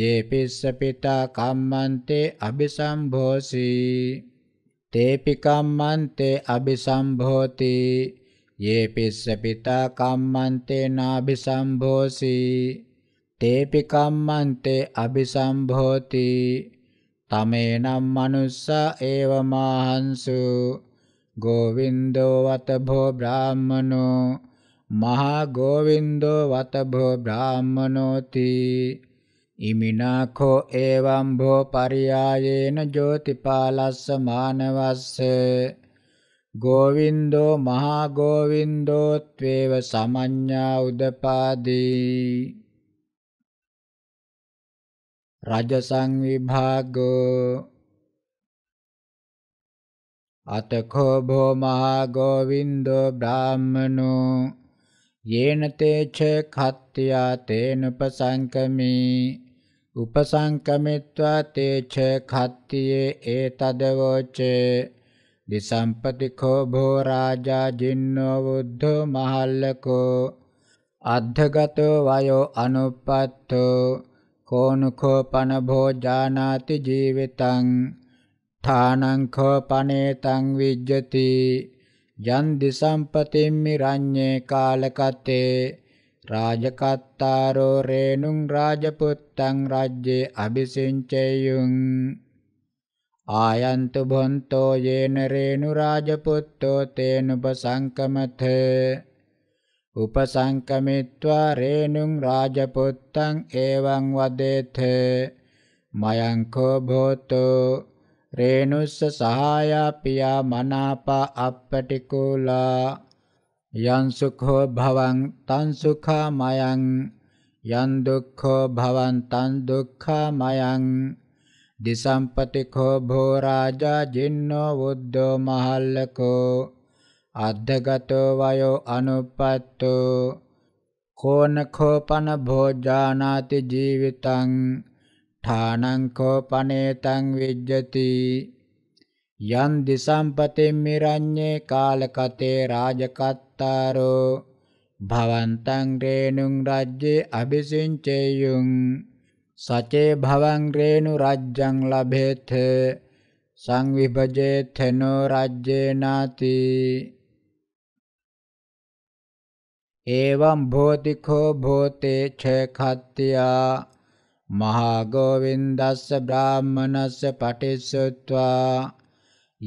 ये पिस्स पिता कम्मन्ते अभिसम्भोसि तेपि कम्मन्ते अभिसम्भोति ये पिस्स पिता कम्मन्ते नाभिसम्भोसि තේපි කම්මන්තේ අபிසම්භෝති තමේනම් මනුස්සා ඒව මාහන්සු ගෝවින්දෝ වතභෝ බ්‍රාහමනෝ මහා ගෝවින්දෝ වතභෝ බ්‍රාහමනෝති ඉමිනාඛෝ එවං භෝ පරියායේන ජෝතිපාලස්ස මානවස්ස ගෝවින්දෝ මහා ගෝවින්දෝත්වේව සමඤ්ඤා උදපාදී රජ සංවිභාගෝ අතකෝ භෝ මහා ගෝවින්දෝ බ්‍රාහ්මනෝ යේන තේච කත්ත්‍යා තේන උපසංකමී උපසංකමිත්වා තේච කත්තියේ ඒතදවෝචේ දිසම්පතිකෝ භෝ රාජා ජින්නෝ බුද්ධෝ මහල්ලකෝ අද්ධගතෝ වයෝ අනුපත්තෝ කෝනුකෝ පන භෝජානාති ජීවිතං ථානං කෝ පනේතං විජ්ජති යන් දිසම්පතින් මිරඤ්ඤේ කාලකතේ රාජකත්තාරෝ රේණුං රාජපුත්තං රාජ්‍යේ අபிසින්චේයුං ආයන්තු භොන්තෝ යේන රේණු රාජපුත්තෝ තේනුපසංකමතේ උපසංකමිත්වා රේණුං රාජපුත්තං එවං වදේත මයංකෝ භෝතෝ රේණුස්ස සහායා පියා මනාපා අප්පටිකූලා යං සුඛෝ භවං තං සුඛාමයං යං දුක්ඛෝ භවං තං දුක්ඛාමයං දිසම්පතිකෝ භෝ රාජා ජින්නෝ වුද්ධෝ මහල්ලකෝ අද්ධගතෝ වයෝ අනුපත්තු කෝනකෝපන භෝජානාති ජීවිතං ඨානංකෝපනේතං විජ්ජති යන් දිසම්පතින් මිරඤ්ඤේ කාලකතේ රාජකත්තාරෝ භවන්තං රේණුං රජ්ජේ අபிසින්චේයුං සචේ භවං රේණු රජ්ජං ලබේත සංවිභජේ තනෝ රජ්ජේ නාති एवं भौतिको भूते छखत्या महागोविन्दस्य ब्राह्मणस्य पठिश्रुत्वा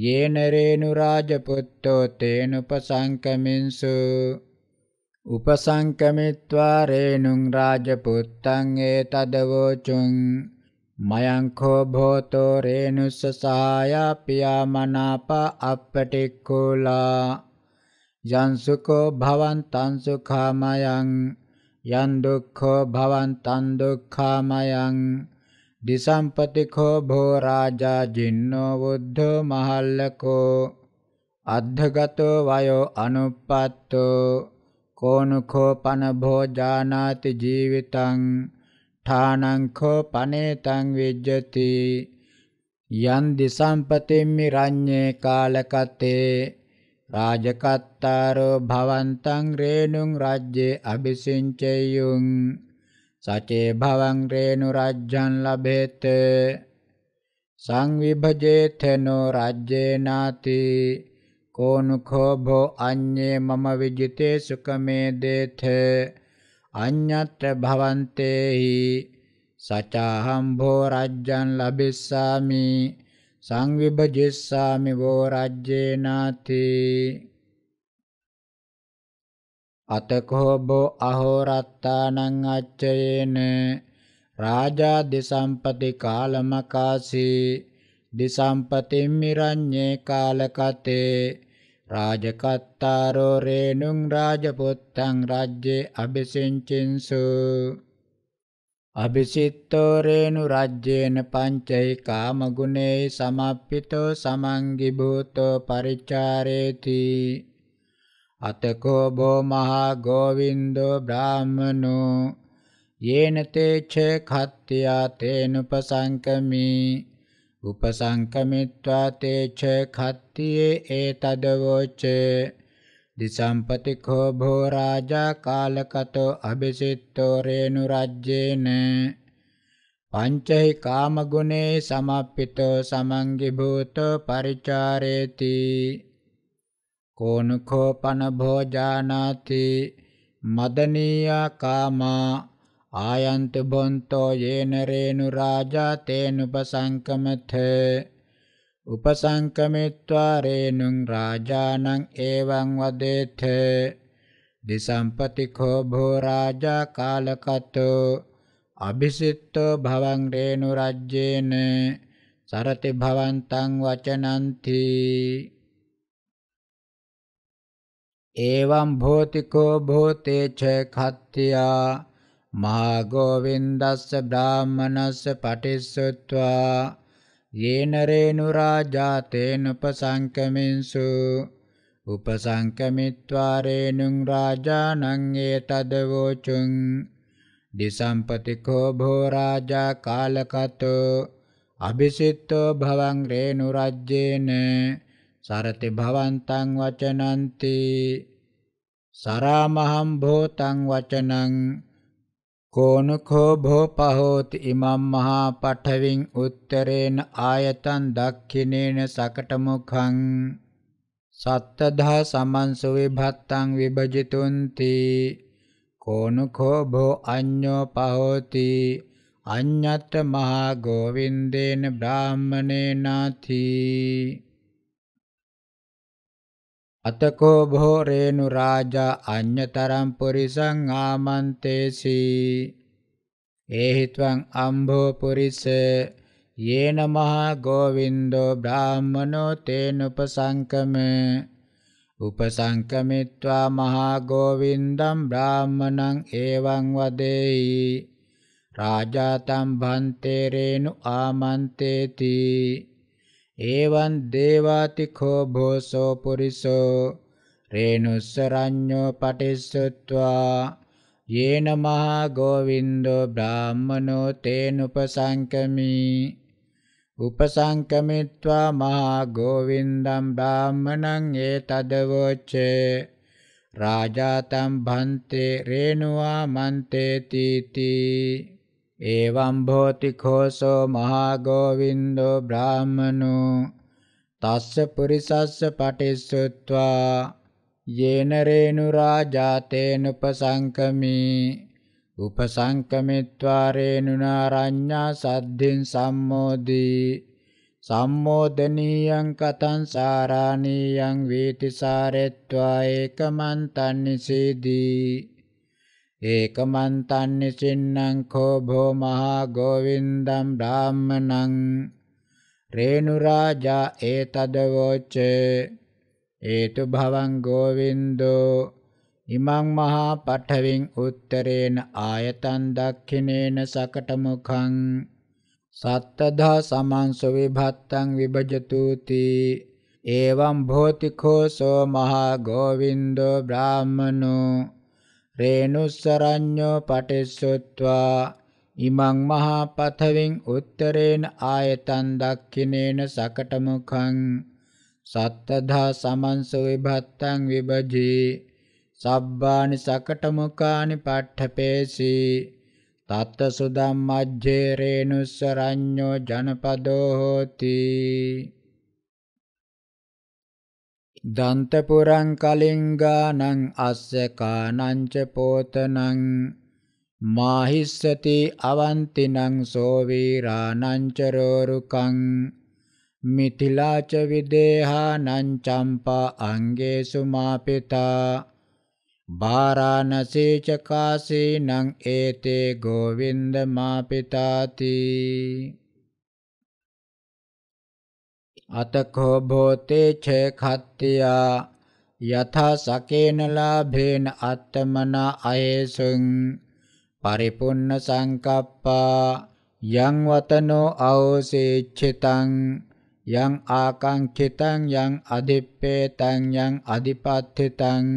येन रेणुराजपुत्रो तेनुपसङ्क्रमिंसु उपसङ्क्रमित्वा रेणुं राजपुत्रम् एतदवोचुं मयङ्को भूतो रेणुस्य सहाया पिया मनाप अपटिकुला යංසුකෝ භවන්තං සුඛාමයං යන් දුක්ඛෝ භවන්තං දුක්ඛාමයං දිසම්පතිඛෝ භෝ රාජා ජින්නෝ බුද්ධෝ මහල්ලකෝ අද්ධගතෝ වයෝ අනුප්පත්තෝ කෝනුඛෝ පන භෝජානාති ජීවිතං ඨානංඛෝ පනේතං විජ්ජති යන් දිසම්පතිම්මි රඤ්ඤේ කාලකතේ රාජකත්තාරෝ භවන්තං රේණුං රාජ්‍යේ අபிසින්චෙය්‍යුං සචේ භවං රේණු රාජ්‍යං ලබේත සංවිභජේතනෝ රාජ්‍යේ නාති කෝනුඛෝ භෝ අඤ්ඤේ මම විජිතේ සුකමේ දේත අඤ්ඤත්‍ර භවන්තේහි සචාහම් භෝ රාජ්‍යං ලබිස්සාමි සංවිභජිස්සාමි වෝ රජ්ජේනාති අතකෝ බෝ අහෝරත්තානං අච්චයේන රාජා දිසම්පති කාලමකාසී දිසම්පතින් මිරඤ්ඤේ කාලකතේ රාජකත්තාරෝ රේණුං රාජපුත්තං රාජ්‍යේ අபிසින්චින්සු අභිසිත්තෝ රේණු රාජ්‍යේන පංචෛ කාමගුණේ සමප්පිතෝ සමංගි භූතෝ පරිචාරේති අතකෝ බෝ මහා ගෝවින්දෝ බ්‍රාහමනෝ යේන තේ ඡ කත්ත්‍යා තේනුපසංකමි උපසංකමිත්වා තේ ඡ කත්තියේ ඒතදවෝචේ දිසම්පතිකෝ භෝ රාජා කාලකතෝ අබිසිට්ඨෝ රේණු රජ්ජේන පංචෛ කාමගුණේ සමප්පිතෝ සමංගි භූතෝ පරිචාරේති කෝනුඛෝ පන භෝජානාති මදනීයා කාමා ආයන්ත බොන්තෝ යේන රේණු රාජා තේනුපසංකමතේ උපසංකමිත්වා රේණුං රාජානං එවං වදේත දිසම්පතිඛෝ භෝ රාජා කාලකතෝ අභිසිට්ඨෝ භවං රේණු රජ්ජේන සරති භවන්තං වචනන්ති එවං භෝතිකෝ භෝතේ ච khත්ත්‍යා මහා ගෝවින්දස්ස බ්‍රාහමනස්ස පටිස්සත්වා යේන රේනුරාජා තේනුපසංකමින්සු උපසංකමිත්වා රේනුං රාජානං ඒතදවෝචුං දිසම්පතිකෝ භෝ රාජා කාලකතෝ අභිසිත්තෝ භවං රේනුරජ්ජේන සරති භවන්තං වචනන්ති සරාමහම් භෝතං වචනං කෝනකෝ භෝ පහෝති ඉමම් මහා පඨවින් උත්තරේන ආයතන් දක්ඛිනේන සකටමුඛං සත්තදා සමන්සු විභත්තං විභජිතුන්ති කෝනකෝ භෝ අඤ්ඤෝ පහෝති අඤ්ඤත් මහා ගෝවින්දේන බ්‍රාහමනේනාති අතකෝ භෝ රේණු රාජා අඤ්‍යතරම් පුරිසං ආමන්තේසි ඒහිත්වං අම්භෝ පුරිස යේන මහා ගෝවින්දෝ බ්‍රාහ්මනෝ තේනුපසංකම උපසංකමිත්වා මහා ගෝවින්දම් බ්‍රාහ්මණං එවං වදේයි රාජා තම් භන්තේ රේණු ආමන්තේති එවං දේවාතිඛෝ භෝසෝ පුරිසෝ රේනුස්සරඤ්ඤෝ පටිස්සත්වා යේන මහා ගෝවින්දෝ බ්‍රාහ්මනෝ තේනුපසංකමි උපසංකමිත්වා මහා ගෝවින්දම් බ්‍රාහ්මණං ඒතදවොච්චේ රාජාතම් භන්තේ රේණුවා මන්තේ තීති एवं भोति खोसो महागोविन्दो ब्राह्मणो तस्य पुरुषस्य पठिश्रुत्वा येन रेणुराजा तेनुपशङ्कमि उपशङ्कमित्वा रेणुनारण्या सद्धिं सम्मोदि සම්මෝදනීයං කතං සාරාණීයං වීතිසාරෙත්වා ඒකමන්තන් නිසීදී ඒකමන්තන්නිසින්නම් කෝභෝ මහා ගෝවින්දම් බ්‍රාහ්මණං රේණුරාජා ඒතදවෝච ඒතු භවං ගෝවින්දෝ ඉමං මහා පඨවින් උත්තරේන ආයතන් දක්ඛිනේන සකටමුඛං සත්තදා සමන්සු විභත්තං විභජතුති එවං භෝතිකෝසෝ මහා ගෝවින්දෝ බ්‍රාහමනෝ රේනුස්සරඤ්ඤෝ පටිස්සොත්වා ඉමං මහා පතවින් උත්තරේන ආයතන් දක්ඛිනේන සකටමුඛං සත්තදා සමන්ස විභත්තං විභජී සබ්බානි සකටමුඛානි පට්ඨපේසී තත්ත සුදම් මජ්ජේ රේනුස්සරඤ්ඤෝ ජනපදෝ හෝති දන්තපුරං කලින් ගානං අස්ස කානංච පෝතනං මාහිස්සති අවන්තිනං සෝ වීරානංච රෝරුකං මිථිලාච විදේහානං චම්පා අංගේසු මාපිතා බාරාණසී ච කාසීනං ඒතේ ගෝවින්ද මාපිතාති අතකෝ භෝතේ ඡ khත්තියා යථා සකේන ලාභේන අත්තමන අයසුං පරිපුන්න සංකප්පා යං වතනෝ අවසේච්ඡිතං යං ආකාංක්ෂිතං යං අධිප්පේතං යං අධිපත්ථිතං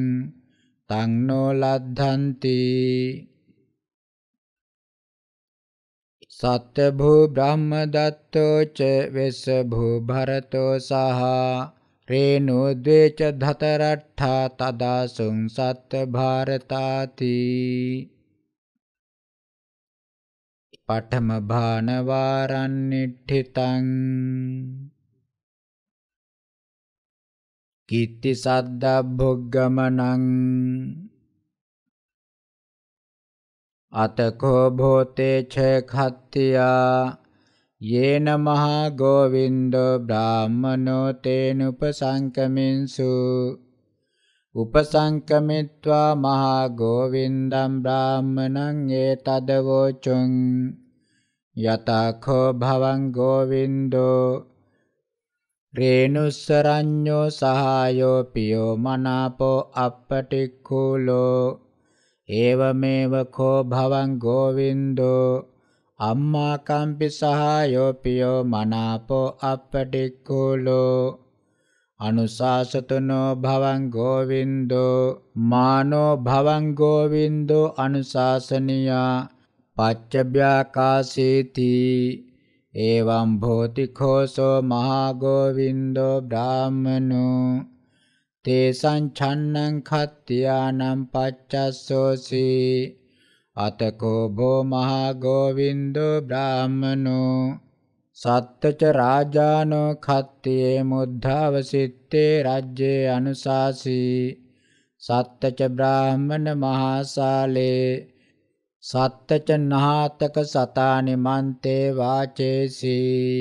තං නෝ ලද්ධන්ති සත්‍යභූ බ්‍රහ්මදත්තෝ ච වෙස්සභූ භරතෝ සහ රේනු ද්වේච ධතරට්ඨා තදාසුං සත්ත භාරතාති පඨම භාන වාරණිට්ඨිතං කීර්ති සද්දා භොග්ගමනං අතකෝ භෝතේ ච khත්තියා යේන මහා ගෝවින්දෝ බ්‍රාහමනෝ තේන උපසංකමින්සු උපසංකමිත්වා මහා ගෝවින්දම් බ්‍රාහමණං ඒතදවෝචුං යතඛෝ භවං ගෝවින්දෝ රේනුස්සරඤ්ඤෝ සහායෝ පියෝ මනාපෝ අපටික්ඛූලෝ ඒවමේව කෝ භවං ගෝවින්දෝ අම්මා කම්පි සහායෝපියෝ මනාපෝ අපටික්කුලෝ අනුශාසතුනෝ භවං ගෝවින්දෝ මානෝ භවං ගෝවින්දෝ අනුශාසනියා පච්චබ්‍යාකාසීති එවම් භෝති කෝසෝ මහා ගෝවින්දෝ බ්‍රාහමනෝ තේසං ඡන්නං khත්ත්‍යානම් පච්චස්සෝසි අතකෝ බෝ මහා ගෝවින්දෝ බ්‍රාහමනෝ සත්තච රාජානෝ khත්තියේ මුද්ධාවසිත්තේ රජ්ජේ අනුසාසී සත්තච බ්‍රාහමන මහාසාලේ සත්තච නාතක සතානි මන්තේ වාචේසී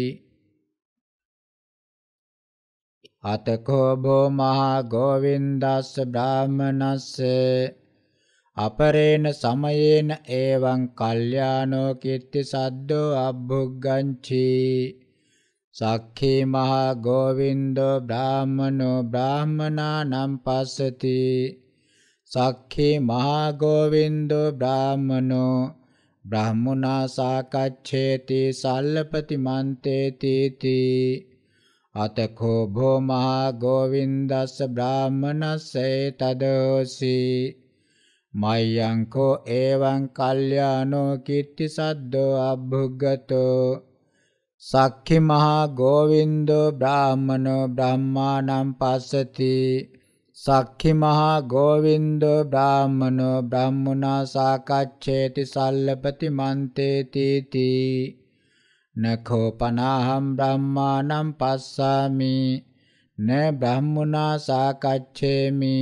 අතකෝ භෝ මහා ගෝවින්දස්ස බ්‍රාහමනස්ස අපරේණ සමයේන එවං කල්යාණෝ කීර්ති සද්දෝ අබ්බුග්ගංචි සක්ඛේ මහා ගෝවින්දෝ බ්‍රාහමනෝ බ්‍රාහමනානම් පස්සති සක්ඛේ මහා ගෝවින්දෝ බ්‍රාහමනෝ බ්‍රාහමුණා සාකච්ඡේති සල්ලපති මන්තේ තීති අතකෝ භෝ මහා ගෝවින්දස්ස බ්‍රාහමනස්සේ තදෝසී මයංකෝ එවං කල්යාණෝ කීර්ති සද්දෝ අභුග්ගතෝ සක්ඛි මහා ගෝවින්දෝ බ්‍රාහමනෝ බ්‍රහ්මානම් පස්සති සක්ඛි මහා ගෝවින්දෝ බ්‍රාහමනෝ බ්‍රාහ්මනා සාකච්ඡේති සල්ලපති මන්තේ තීති නඛෝ පනාහම් බ්‍රහ්මානම් පස්සාමි න බ්‍රහ්මුණා සාකච්ඡේමි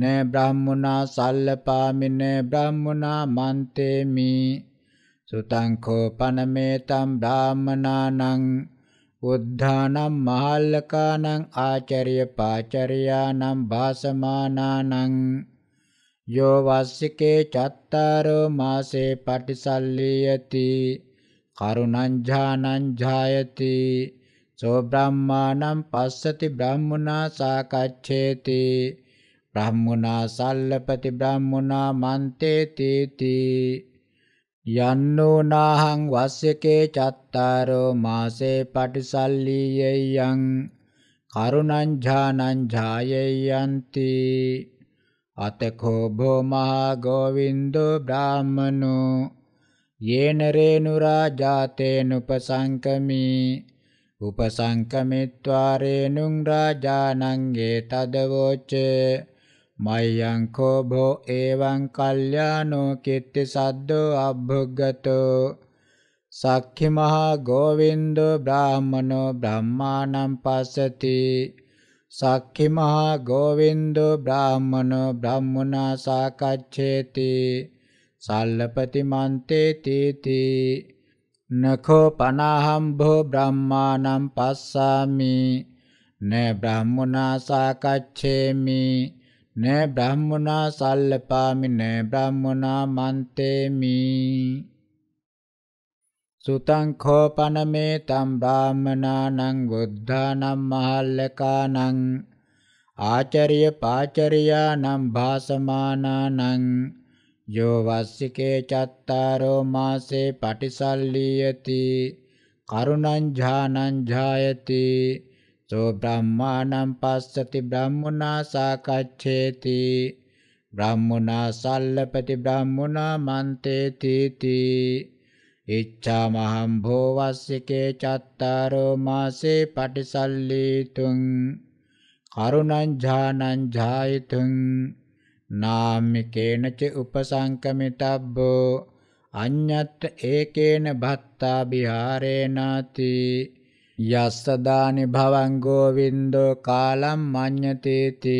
න බ්‍රහ්මුණා සල්ලපාමි න බ්‍රහ්මුණා මන්තේමි සුතං කෝ පනමේතම් බ්‍රාහමනානං උද්ධානම් මහල්ලකානං ආචර්ය පාචර්යානම් භාසමානානං යෝ වස්සිකේ චත්තාරෝ මාසේ පටිසල්ලියති කරුණං ජායති සෝ බ්‍රහ්මානම් පස්සති බ්‍රහ්මුණා සාකච්ඡේති බ්‍රහ්මුණා සල්ලපති බ්‍රහ්මුණා මන්තේ තීති යන්නෝ නාහං වස්සකේ චත්තාරෝ මාසේ පටිසල්ලීයයන් කරුණං ඥානං ඡායයන්ති අතකෝ භෝ මහා ගෝවින්දෝ බ්‍රාහමනෝ යේන රේනුරා ජාතේනුපසංකමී උපසංකමිත්වා රේනුං රාජානංගේ තදවෝච මයං කෝ භෝ එවං කල්යාණෝ කිත්ති සද්දෝ අභග්ගතෝ සක්ඛි මහා ගෝවින්දෝ බ්‍රාහමනෝ බ්‍රහ්මාණං පස්සති සක්ඛි මහා ගෝවින්දෝ බ්‍රාහමනෝ බ්‍රාහ්මනා සාකච්ඡේති සල්ලපතිමන්තේ තීති නඛෝ පනහම්භෝ බ්‍රහ්මානම් පස්සාමි න බ්‍රහ්මනා සාකච්ඡේමි න බ්‍රහ්මනා සල්ලපාමි න බ්‍රහ්මනා මන්තේමි සුතං කෝපනමේ තම් බ්‍රාහ්මනානං බුද්ධානම් මහල්ලකානං ආචර්ය පාචරියානම් භාසමානානං යෝ වස්සිකේ චත්තාරෝ මාසේ පටිසල්ලීයති කරුණං ඥානං ඥායති සෝ බ්‍රහ්මාණං පස්සති බ්‍රහ්මුණා සාකච්ඡේති බ්‍රහ්මුණා සල්ලපති බ්‍රහ්මුණා මන්තේ තීති ඉච්ඡාමහම් භෝවස්සිකේ චත්තාරෝ මාසේ පටිසල්ලීතුං කරුණං ඥානං ඥායිතුං නාමිකේනච උපසංකමිතබ්බෝ අඤ්ඤත් ඒකේන භත්තා විහාරේනාති යස්ස දානි භවං ගෝවින්දෝ කාලම් මඤ්ඤතේති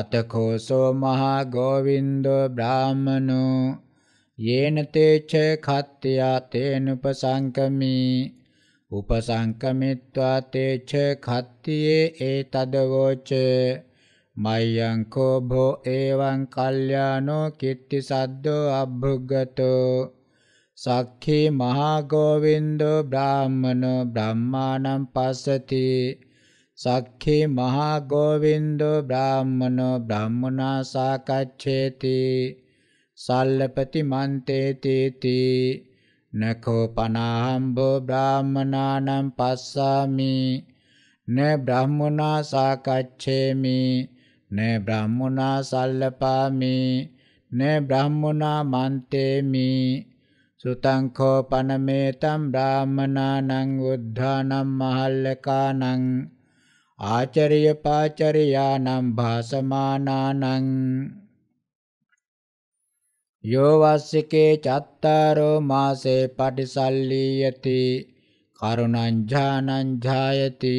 අතකෝසෝ මහා ගෝවින්දෝ බ්‍රාහමනෝ යේන තේච කත්ත්‍යා තේනුපසංකමී උපසංකමිත්වා තේච khත්තියේ ඒතදවෝච මයං කෝ භෝ එවං කල්යාණෝ කිත්ති සද්දෝ අභුග්ගතෝ සක්ඛේ මහා ගෝවින්දෝ බ්‍රාහ්මනෝ බ්‍රහ්මාණං පස්සති සක්ඛේ මහා ගෝවින්දෝ බ්‍රාහ්මනෝ බ්‍රාහ්මනා සාකච්ඡේති සල්ලපති මන්තේ තීති නකෝ පනාහම්බෝ බ්‍රාහමනානම් පස්සාමි න බ්‍රාහ්මනා සාකච්ඡේමි න බ්‍රාහ්මනා සල්ලපාමි න බ්‍රාහ්මනා මන්තේමි සුතං කෝ පනමේතම් බ්‍රාහමනානං උද්ධානම් මහල්ලකානං ආචරිය පාචරියානම් භාසමානානං යෝ වස්සිකේ චත්තාරෝ මාසේ පටිසල්ලීයති කරුණං ඥානං ඡායති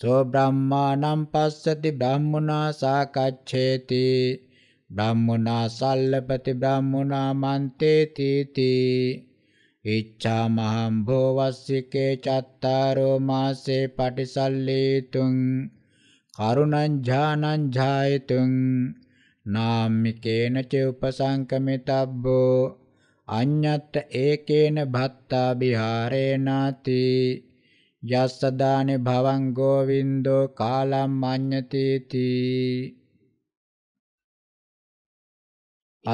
සෝ බ්‍රහ්මානම් පස්සති බ්‍රහ්මනා සාකච්ඡේති බ්‍රහ්මනා සල්ලපති බ්‍රහ්මනා මන්තේ තීති ඉච්ඡා මහම් භෝ වස්සිකේ චත්තාරෝ මාසේ පටිසල්ලීතුං කරුණං ඥානං ඡායතුං නාම්මිකේන ච උපසංකමිතබ්බෝ අඤ්ඤත් ඒකේන භත්තා විහාරේනාති යස්සදානි භවං ගෝවින්දෝ කාලම් මඤ්ඤති තී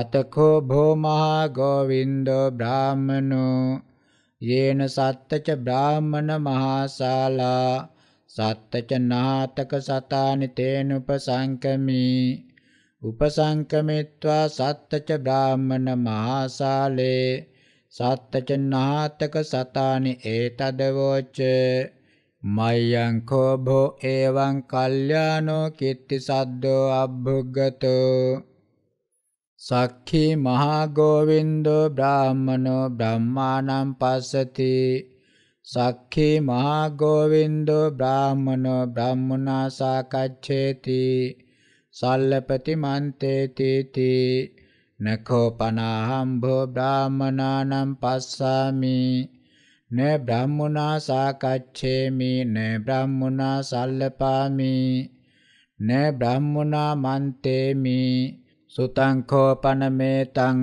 අතකෝ භෝ මහා ගෝවින්දෝ බ්‍රාහමනෝ යේන සත්තච බ්‍රාහමන මහාශාලා සත්තච නාතක සතානි තේනුපසංකමී උපසංකමිත්වා සත්තච බ්‍රාහ්මණ මහාසාලේ සත්තච නාතක සතානි ඒතදවෝච මයං කෝභෝ එවං කල්යාණෝ කිත්ති සද්දෝ අබ්බුග්ගතෝ සක්ඛි මහා ගෝවින්දෝ බ්‍රාහ්මනෝ බ්‍රහ්මාණං පස්සති සක්ඛි මහා ගෝවින්දෝ බ්‍රාහ්මනෝ බ්‍රාහ්මනා සාකච්ඡේති සල්ලපති මන්තේතිති නඛෝ පනහම්භෝ බ්‍රාහමනානම් පස්සාමි න බ්‍රාහ්මනා සාකච්ඡේමි න බ්‍රාහ්මනා සල්ලපාමි න බ්‍රාහ්මනා මන්තේමි සුතං කෝපනමේතං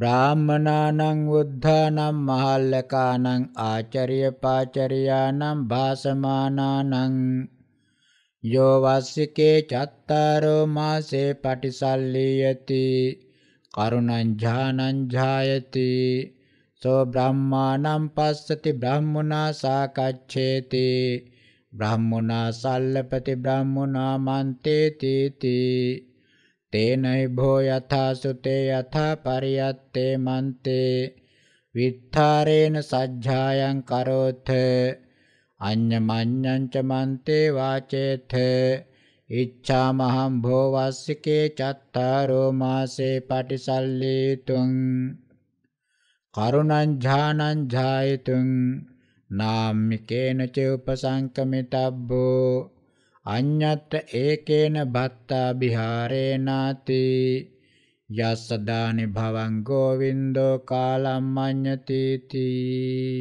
බ්‍රාහ්මනානං උද්ධානම් මහල්ලකානං ආචර්ය පාචර්යානම් භාසමානානං යෝ වස්සිකේ චත්තාරෝ මාසේ පටිසල්ලියති කරුණං ඥානං ඡායති සෝ බ්‍රහ්මානම් පස්සති බ්‍රහ්මනා සාකච්ඡේති බ්‍රහ්මනා සල්ලපති බ්‍රහ්මනා මන්තේ තීති තේනයි භෝ යථා සුතේ යථා පරියත්තේ මන්තේ විත්තරේන සජ්ජායං කරෝත අඤ්ඤමඤ්ඤං ච මන්තේ වාචේත ඉච්ඡාමහම් භෝ වස්සිකේ චත්තාරෝ මාසේ පටිසල්ලේතුං කරුණං ඥානං ඡායතුං නාම්මිකේන ච උපසංකමිතබ්බෝ අඤ්ඤත් ඒකේන භත්තා විහාරේනාති යස්සදානි භවං ගෝවින්දෝ කාලම්මඤ්ඤති තී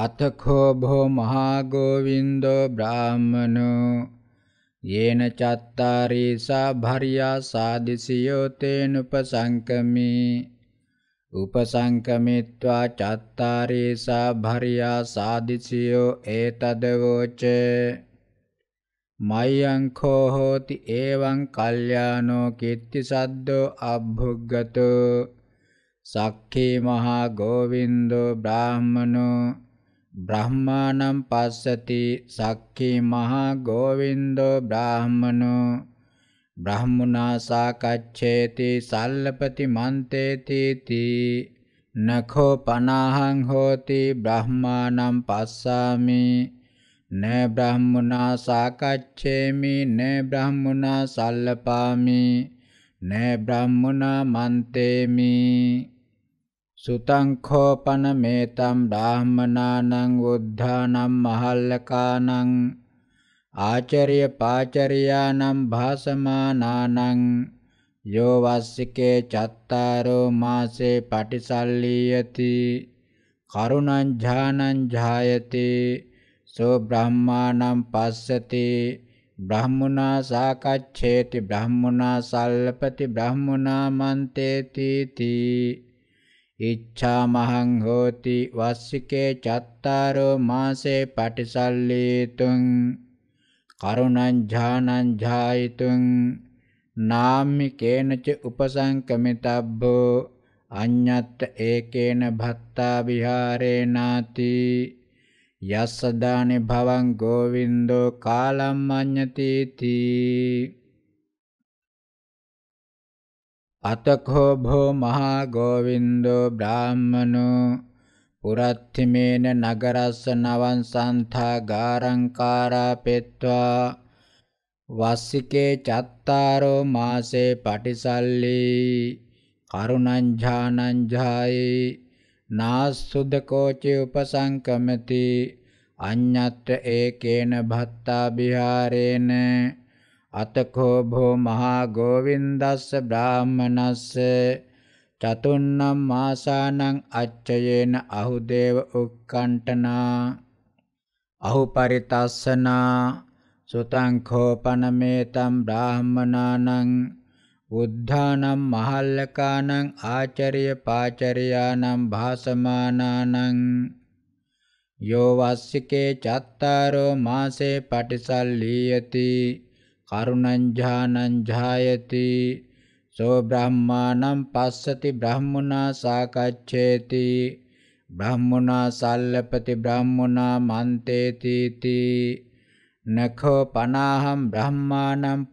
අතඛෝ භෝ මහා ගෝවින්දෝ බ්‍රාහමනෝ යේන චත්තාරී සා භර්යා සාදිසියෝ තේන උපසංකමී උපසංකමිත්වා චත්තාරී සා භර්යා සාදිසියෝ ඒතදවෝච මයං කෝ හෝති එවං කල්යාණෝ කීර්ති සද්දෝ අභුග්ගතෝ සක්ඛේ මහා ගෝවින්දෝ බ්‍රාහමනෝ බ්‍රහ්මානම් පස්සති සක්ඛී මහා ගෝවින්දෝ බ්‍රාහමනෝ බ්‍රහ්මුනා සාකච්ඡේති සල්ලපති මන්තේති තී නඛෝ පනාහං හෝති බ්‍රහ්මානම් පස්සාමි න බ්‍රහ්මුනා සාකච්ඡේමි න බ්‍රහ්මුනා සල්ලපාමි න බ්‍රහ්මුනා මන්තේමි සුතංඛෝපන මේතම් බ්‍රාහ්මනානං උද්ධානම් මහල්ලකානං ආචර්ය පාචරියානම් භාසමානානං යෝ වස්සිකේ චත්තාරෝ මාසේ පටිසල්ලීයති කරුණං ඥානං ඡායති සෝ බ්‍රහ්මානම් පස්සති බ්‍රහ්මුණා සාකච්ඡේති බ්‍රහ්මුණා සල්ලපති බ්‍රහ්මුණා මන්තේති තී ඉච්ඡාමහං හෝති වස්සිකේ චත්තාරෝ මාසේ පටිසල්ලේතුං කරුණං ඥානං ඥායිතුං නාම්මි කේනච උපසංකමිතබ්බෝ අඤ්ඤත් ඒකේන භත්තා විහාරේ නාති යස්සදානි භවං ගෝවින්දෝ කාලම් අඤ්ඤති තී අතකෝ භෝ මහා ගෝවින්දෝ බ්‍රාහ්මනෝ පුරත්තිමේන නගරස්ස නවං සන්තා ගාරංකාරා පෙත්වා වස්සිකේ චත්තාරෝ මාසේ පටිසල්ලි කරුණං ඥානං ඡායේ නාස්සුදකෝචි උපසංකමති අඤ්ඤත්‍ර ඒකේන භත්තා විහාරේන අතකෝ භෝ මහා ගෝවින්දස්ස බ්‍රාහ්මනස්ස චතුන්නම් මාසානං අච්චයේන අහුදේව උක්කණ්ඨනා අහුපරිතස්සනා සුතං කෝපනමේතම් බ්‍රාහ්මනානං උද්ධානම් මහල්ලකානං ආචර්ය පාචර්යානම් භාසමානානං යෝ වස්සිකේ චත්තාරෝ මාසේ පටිසල්ලීයති करुणञ्झानञ्झायति सो ब्रह्मा पश्यति ब्रह्मणा ब्राह्मणा ब्रह्मणा ब्राह्मणा साल्लपति ब्राह्मणा मन्तेतीति नखोपनाहं ब्रह्मा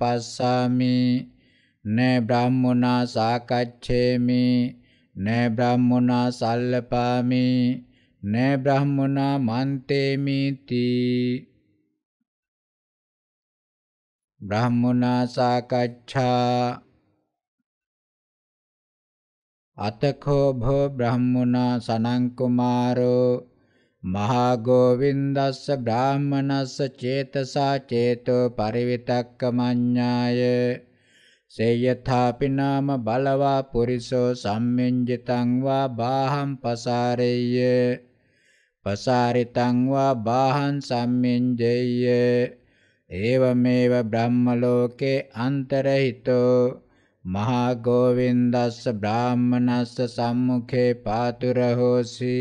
पशा न ब्राह्मणा साकच्छेमि न ब्रह्मणा साल्लपामि न ब्राह्मणा मन्तेमीति බ්‍රාහ්මනා සාකච්ඡා අතකෝ භෝ බ්‍රාහ්මනා සනං කුමාරෝ මහා ගෝවින්දස්ස බ්‍රාහ්මනස්ස චේතසා චේතෝ පරිවිතක්කමඤ්ඤාය සේයථාපි නාම බලවා පුරිසෝ සම්මෙන්ජිතං වා බාහං පසාරෙය්‍ය පසාරිතං වා බාහං සම්මෙන්ජෙය්‍ය एवमेव ब्रह्मलोके अन्तरहितो महागोविन्दस्य ब्राह्मणस्य सम्मुखे पातुरहोऽसि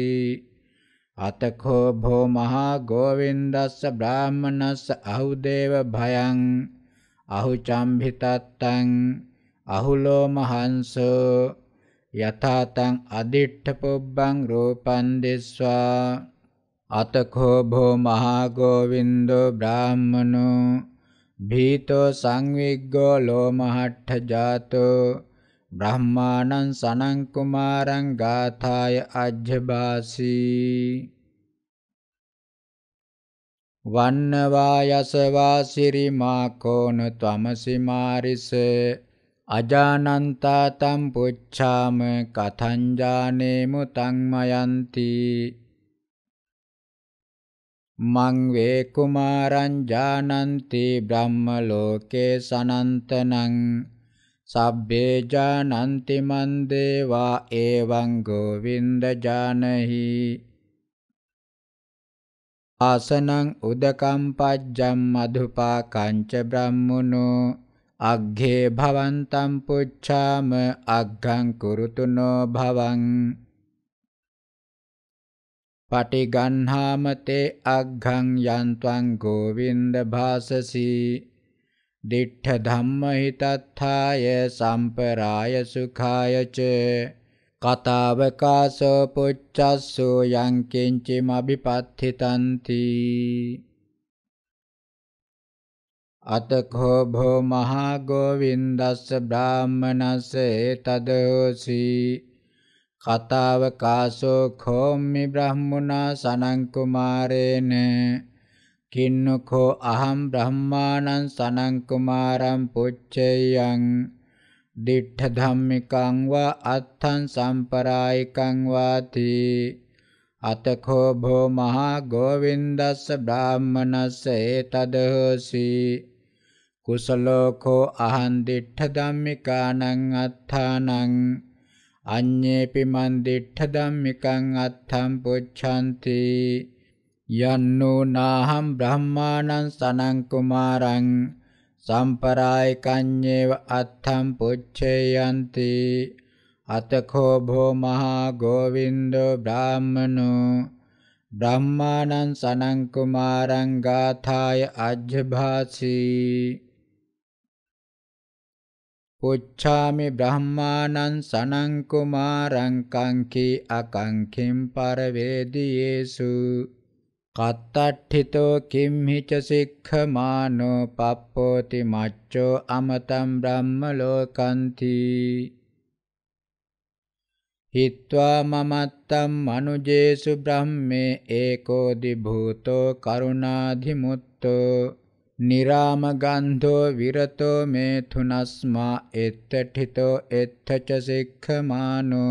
अतखो भो महागोविन्दस्य ब्राह्मणस्य अहुदेव भयम् अहुचम्भितत्तं अहुलो महंसो यथा तम् अदिष्ठपुब्बं रूपन्दिस्वा අතකෝ භෝ මහා ගෝවින්දෝ බ්‍රාහ්මනෝ භීතෝ සංවිග්ගෝ ලෝමහට්ඨ ජාතෝ බ්‍රහ්මාණං සනං කුමාරං ගාථාය අජ්ජබාසී වන්නවා යසවා සිරිමා කෝන ත්වමසි මාරිස අජානන්තා තම් පුච්ඡාම කතං ජානේමු තං මයන්ති මං වේ කුමාරං ජානන්ති බ්‍රහ්ම ලෝකේ සනන්තනං සබ්බේ ජානන්ති මන් දේවා එවං ගෝවින්ද ජානහි ආසනං උදකම් පජ්ජම් මధుපා කංච බ්‍රහ්මනෝ අග්ඝේ භවන්තම් පුච්ඡාම අග්ඝං කුරුතුනෝ භවං පටිගන්හාමතේ අග්ඝං යන්ත්වං ගෝවින්ද භාසසි දිඨ ධම්ම හිතත්ථාය සම්පරාය සුඛාය ච කතාවකාසෝ පුච්චස්සෝ යං කිංචිම අභිපත්ථිතಂತಿ අතකෝ භෝ මහා ගෝවින්දස්ස බ්‍රාහ්මනසේ තදෝසී කතාව කාසෝ කෝම්මි බ්‍රහ්මුණා සනං කුමාරේන කින්නකෝ අහම් බ්‍රහ්මාණං සනං කුමාරං පුච්චේයං දිඨ ධම්මිකං වා අත්ථං සම්පරායිකං වාති අතකෝ භෝ මහා ගෝවින්දස්ස බ්‍රාහ්මනස්ස ඒතදහසි කුසලෝකෝ අහං දිඨ ධම්මිකානං අත්ථානං අඤ්ඤේපි මන් දිඨ ධම්මිකං අත්ථම් පුච්ඡanti යන්නෝ නාහම් බ්‍රහ්මාණං සනං කුමාරං සම්පරායකඤ්ඤේව අත්ථම් පුච්ඡේයන්ති අතකෝ භෝ මහා ගෝවින්දෝ බ්‍රාහ්මනෝ ब्रह्माणं सनङ्कुमारं गाथाय अज्यभासि උච්ඡාමි බ්‍රහ්මානං සනං කුමාරං කංකී අකංකින් පරවේදීයේසු කත්තට්ඨිතෝ කිම්හිච සික්ඛමානෝ පප්පෝති මච්ඡෝ අමතං බ්‍රහ්ම ලෝකන්ති හිත්වා මමත්තම් මනුජේසු බ්‍රහ්මේ ඒකෝදි භූතෝ කරුණාධිමුත්තෝ निरामगन्धो विरतो मेथुनस्मा एत्तठितो एत्थच सिक्खमानो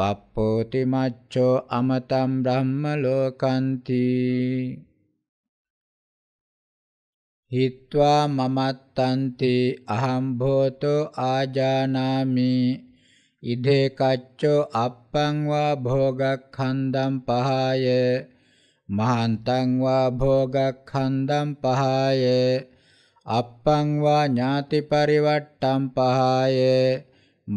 पप्पोति मच्छो अमतं ब्रह्मलोकन्ति हित्वा ममत्तन्ति अहं भूतो आजानामि इधे कच्चो अप्पं वा भोगखन्दं पहाय මහන්තං වා භෝගක්ඛන්දම් පහයේ අප්පං වා ඥාති පරිවට්ටම් පහයේ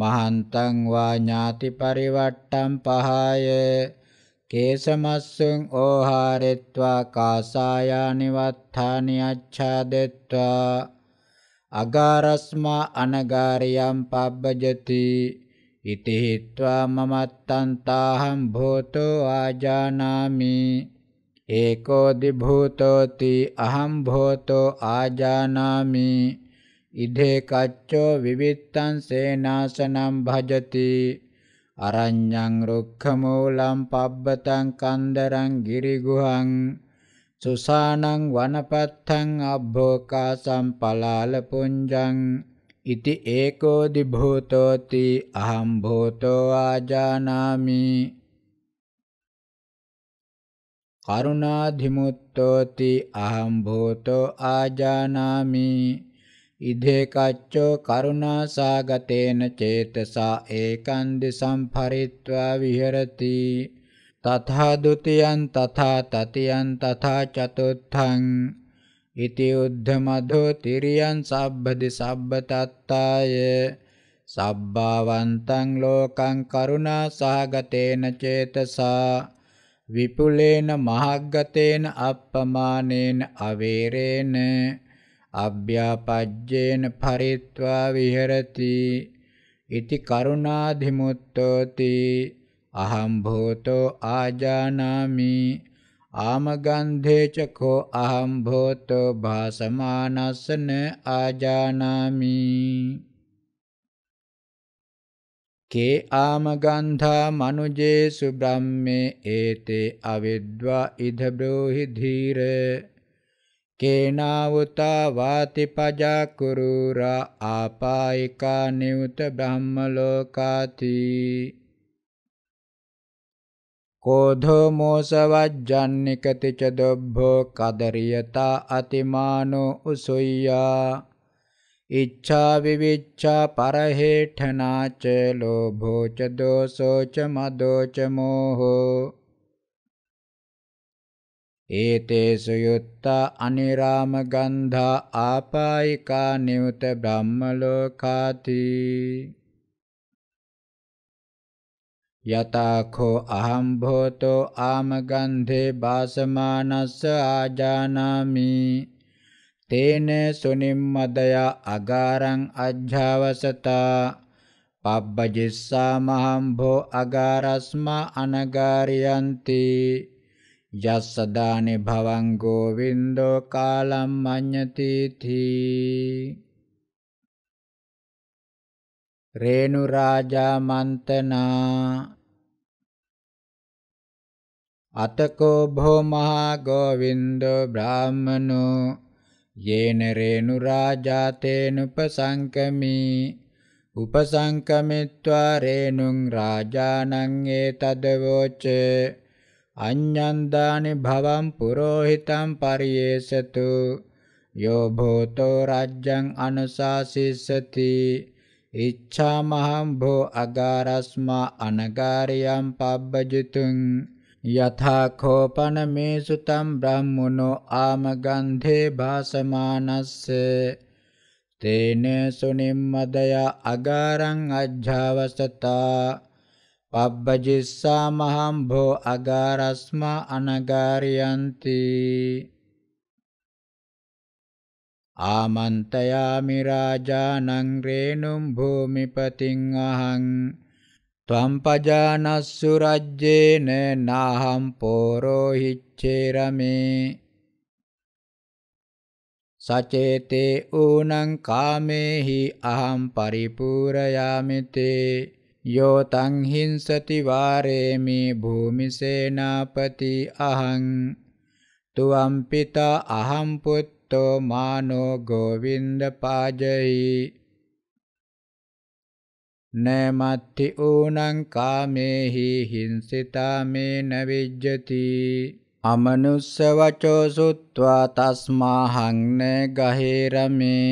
මහන්තං වා ඥාති පරිවට්ටම් පහයේ කේසමස්සුං ඕහාරෙත්වා කාසායානි වත්තානි අච්ඡාදෙත්වා අගාරස්මා අනගාරියම් පබ්බජති ඉති හිत्वा මමත්තන්තාහම් භෝතෝ ආජානාමි ඒකෝදිභූතෝති අහම් භෝතෝ ආජානාමි ඉදේ කච්චෝ විවිත්තං සේනාසනම් භජති අරඤ්ඤං රුක්ඛමූලං පබ්බතං කන්දරං ගිරිගුහං සුසානං වනපත්තං අබ්බෝකාසං පලාල පුඤ්ජං ඉති ඒකෝදි භූතෝති අහම් භූතෝ ආජානාමි කරුණාධිමුත්තෝති අහං භූතෝ ආජානාමි ඉදේ කච්චෝ කරුණාසගතේන චේතසා ඒකං දිසම් පරිත්වා විහෙරති තථා ဒ ුතියං තථා තතියං තථා චතුත්ථං ඉති උද්ධමධෝ තිරියං සබ්බදි සබ්බ තත්තාය සබ්බාවන්තං ලෝකං කරුණාසගතේන චේතසා විපුලේන මහග්ගතේන අප්පමානේන අවේරේන අභ්‍යාපජ්ජේන පරිත්වා විහෙරති ඉති කරුණාධිමුත්තෝති අහම් භූතෝ ආජානාමි ආමගන්ධේච කෝ අහම් භූතෝ භාසමානස්සන ආජානාමි කේ ආමගන්ධා මනුජේසු බ්‍රාහ්මේ ඒතේ අවිද්වා ඉද බ්‍රෝහි ධීර කේනාවතා වාති පජා කුරුරා ආපායිකා නියුත බ්‍රහ්ම ලෝකාති කෝධෝ මෝසවජ්ජන්නිකති ච දොබ්බෝ කදරියතා අතිමානෝ උසොය්‍යා ඉච්ඡා විවිච්ඡා පරහෙඨනාච ලෝභෝ ච දෝසෝ ච මදෝ ච මෝහෝ ඒතේසු යුත්තා අනිරාම ගන්ධා ආපායිකා නියුත බ්‍රහ්ම ලෝකාති යතාඛෝ අහම් භෝතෝ ආම ගන්ධේ වාසමානස්ස ආජානාමි තේන සුනිම්මදයා අගාරං අජ්ජාවසතා පබ්බජිස්සා මහම්භෝ අගාරස්මා අනගාරියන්ති යස්සදානි භවං ගෝවින්දෝ කාලම් මඤ්ඤති තී රේණු රාජා මන්තනා අතකෝ භෝ මහා ගෝවින්දෝ බ්‍රාහමනෝ යේන රේණුරාජාතේනුපසංකමී උපසංකමිත්වා රේණුං රාජානං ඒතදවෝච අඤ්ඤං දානි භවං පුරෝහිතං පරියේසතු යෝ භෝතෝ රාජ්‍යං අනුශාසිස්සති ඉච්ඡාමහම් භෝ අගාරස්මා අනගාරියම් පබ්බජිතුං යථා කෝපනමේසු තම් බ්‍රහ්මනෝ ආමගන්ධේ භාසමානස්ස තේන සුනිම්මදය අගාරං අජ්ජවසතා පබ්බජිස්සා මහම්භෝ අගාරස්මා අනගාරියන්ති ආමන්තයාමි රාජානං රේණුම් භූමිපතින් අහං ත්වම් පජානස්සු රජ්ජේන නාහම් පෝරෝහිච්චේරමේ සචේතේ ඌනං කාමේහි අහම් පරිපූරයාමිතේ යෝ තං හිංසති වාරේමි භූමිසේනාපති අහං තුවම් පිතා අහම් පුත්තෝ මානෝ ගෝවින්ද පාජයි නමත්ති ඌනං කාමේහි හිංසිතා මේ නවිජ්ජති අමනුස්ස වචෝ සුත්වා තස්මාහං න ගහේරමේ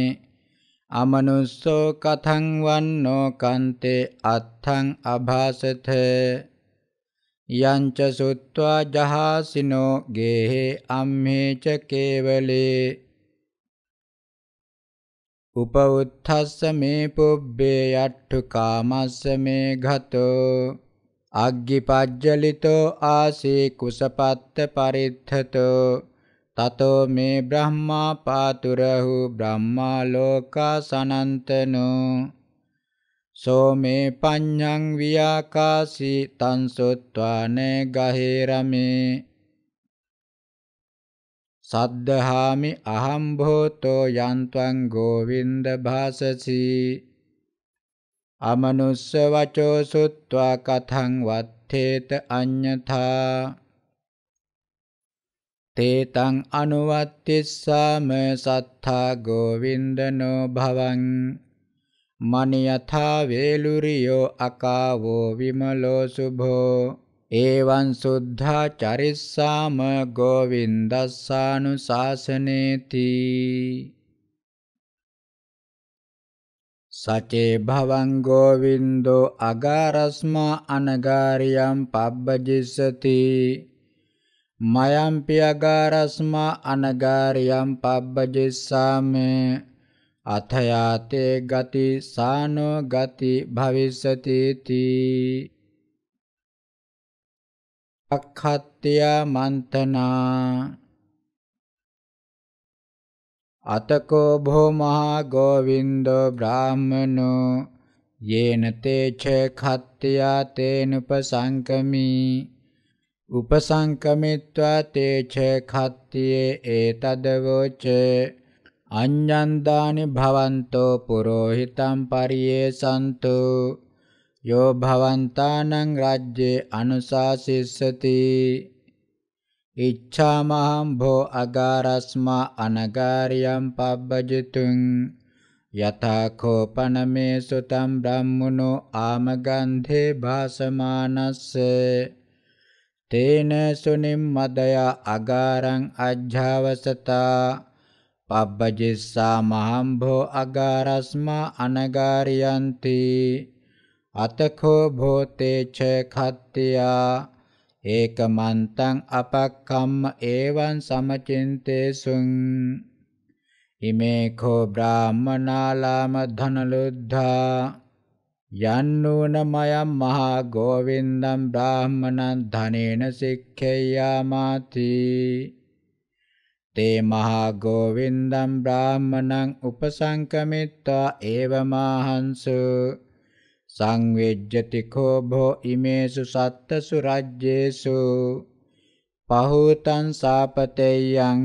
අමනුස්සෝ කතං වන්නෝ කන්තේ අත්ථං අභාසත යංච සුත්වා ජහාසිනෝ ගේහේ අම්මේච කේවලේ උපවුත්ථස්ස මේ පුබ්බේ යට්ඨු කාමස්ස මේ ගතෝ අග්ගිපජ්ජලිතෝ ආසී කුසපත්ත පරිද්ධතෝ තතෝ මේ බ්‍රහ්මා පාතුරහු බ්‍රහ්මා ලෝකා සනන්තනෝ සෝ මේ පඤ්ඤං වියාකාසී තං සොත්වානේ ගහේරමේ සද්ධාමි අහම් භෝතෝ යන්ත්වං ගෝවින්ද භාසසි අමනුස්ස වචෝ සුත්වා කතං වත්තේත අඤ්ඤතා තේතං අනුවත්තිස්සාම සත්තා ගෝවින්දනෝ භවං මනියථා වේලුරියෝ අකාවෝ විමලෝ සුභෝ ඒවං සුද්ධා චරිස්සාම ගෝවින්දස්සානුශාසනේති සචේ භවං ගෝවින්දෝ අගාරස්මා අනගාරියම් පබ්බජිස්සති මයම්පි අගාරස්මා අනගාරියම් පබ්බජිස්සාමේ අථයාතේ ගති සානෝ ගති භවිස්සති තී අක්ඛත්ත්‍යා මන්තනා අතකෝ භෝ මහා ගෝවින්දෝ බ්‍රාහ්මනෝ යේන තේච khත්ත්‍යා තේන උපසංකමී උපසංකමිත්වා තේච khත්තියේ ඒතදවෝච අඤ්ඤන්දානි භවන්තෝ පුරෝහිතම් පරියේ සන්තෝ යෝ භවන්තානං රාජ්‍යේ අනුශාසිස්සති ඉච්ඡාමහම් භෝ අගාරස්මා අනගාරියම් පබ්බජිතුං යතා කෝපනමේ සුතම් බ්‍රහ්මනෝ ආමගන්ධේ භාසමානස්ස තේන සුනිම් මදය අගාරං අජ්ජාවසතා පබ්බජිස්සා මහම්භෝ අගාරස්මා අනගාරියන්ති අතකෝ භෝතේච කත්තියා ඒකමන්තං අපක්කම්ම ඒවං සමචින්තේසුං ඉමේ කෝ බ්‍රාහ්මනාලාම ධනලුද්ධා යන්නෝන මයම් මහා ගෝවින්දම් බ්‍රාහ්මණං ධනේන සික්ඛේයාමාති තේ මහා ගෝවින්දම් බ්‍රාහ්මණං උපසංකමිත්වා ඒවමාහංසෝ සංවේජ්ජති කෝභෝ ඉමේසු සත්තසු රජ්ජේසු පහූතං සාපතේයං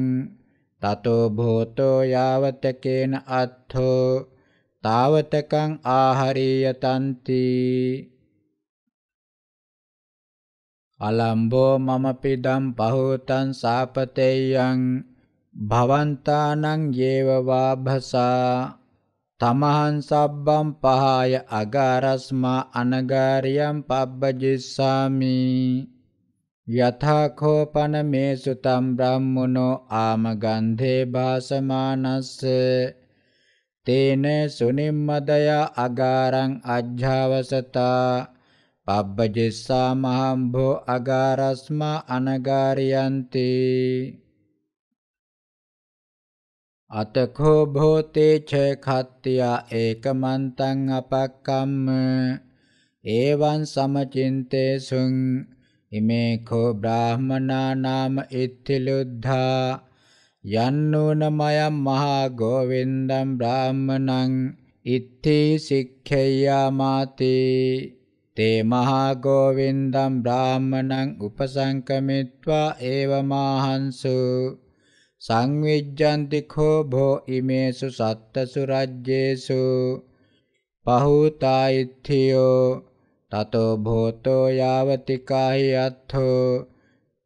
තතෝ භෝතෝ යාවතකේන අත්ථෝ තාවතකං ආහරීයතන්ති අලම්බෝ මම පිදම් පහූතං සාපතේයං භවන්තානං යේව වාභසා තමහන් සබ්බම් පහාය අගාරස්මා අනගාරියම් පබ්බජිස්සාමි යථාකෝපන මේ සුතම් බ්‍රහ්මනෝ ආමගන්ධේ භාසමානස්ස තේන සුනිම්මදය අගාරං අජ්ජාවසතා පබ්බජිස්සාමහම්භෝ අගාරස්මා අනගාරියන්තේ අතකෝ භෝතේ ච කත්ත්‍යා ඒකමන්තං අපක්කම්ම ඒවං සමචින්තේසුං ඉමේ කෝ බ්‍රාහමනා නාම ඉත්තිලුද්ධා යන්නෝන මයම් මහා ගෝවින්දම් බ්‍රාහමණං ඉත්ති සික්ඛේයා මාතේ තේ මහා ගෝවින්දම් බ්‍රාහමණං උපසංකමිත්වා ඒවමාහංසු සංවිජ්ජන්ති කෝභෝ ඉමේසු සත්තසු රජ්ජේසු පහූතායිත්තියෝ තතෝ භෝතෝ යාවතිකාහි අත්ථෝ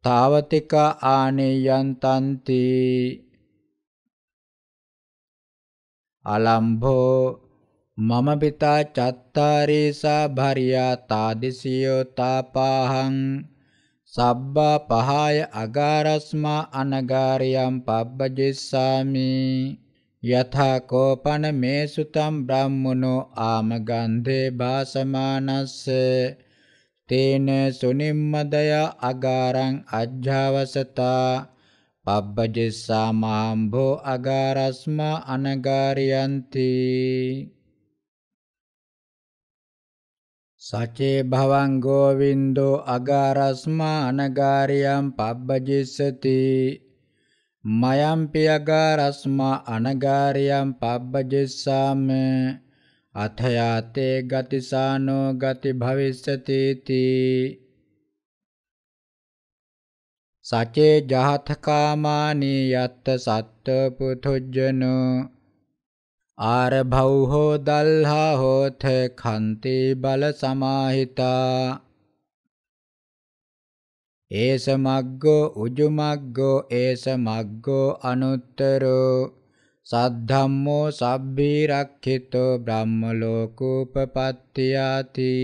තාවතිකා ආනියන්තන්ති අලම්භෝ මම පිතා චත්තාරීසා භරියා තාදිසියෝ තාපාහං සබ්බා පහාය අගාරස්මා අනගාරියම් පබ්බජිස්සාමි යථා කෝපන මේසුතම් බ්‍රාහ්මනෝ ආමගන්ධේ භාසමානස්ස තේන සුනිම්මදය අගාරං අජ්ජවසතා පබ්බජිස්සාමහම්භෝ අගාරස්මා අනගාරියන්ති සචේ භවං ගෝවින්දෝ අගාරස්මානගාරියම් පබ්බජිස්සති මයම්පි අගාරස්මා අනගාරියම් පබ්බජිස්සාම අථයාතේ ගතිසානෝ ගති භවිස්සති තී සචේ ජහතකාමානී යත්ත සත්ත පුතුජ්ජනෝ ආරභව් හෝ දල්හා හෝත කන්ති බල සමාහිතා ඒස මග්ගෝ උජු මග්ගෝ ඒස මග්ගෝ අනුත්තරෝ සද්ධම්මෝ සබ්බී රක්ඛිතෝ බ්‍රහ්ම ලෝකෝපපත්තියාති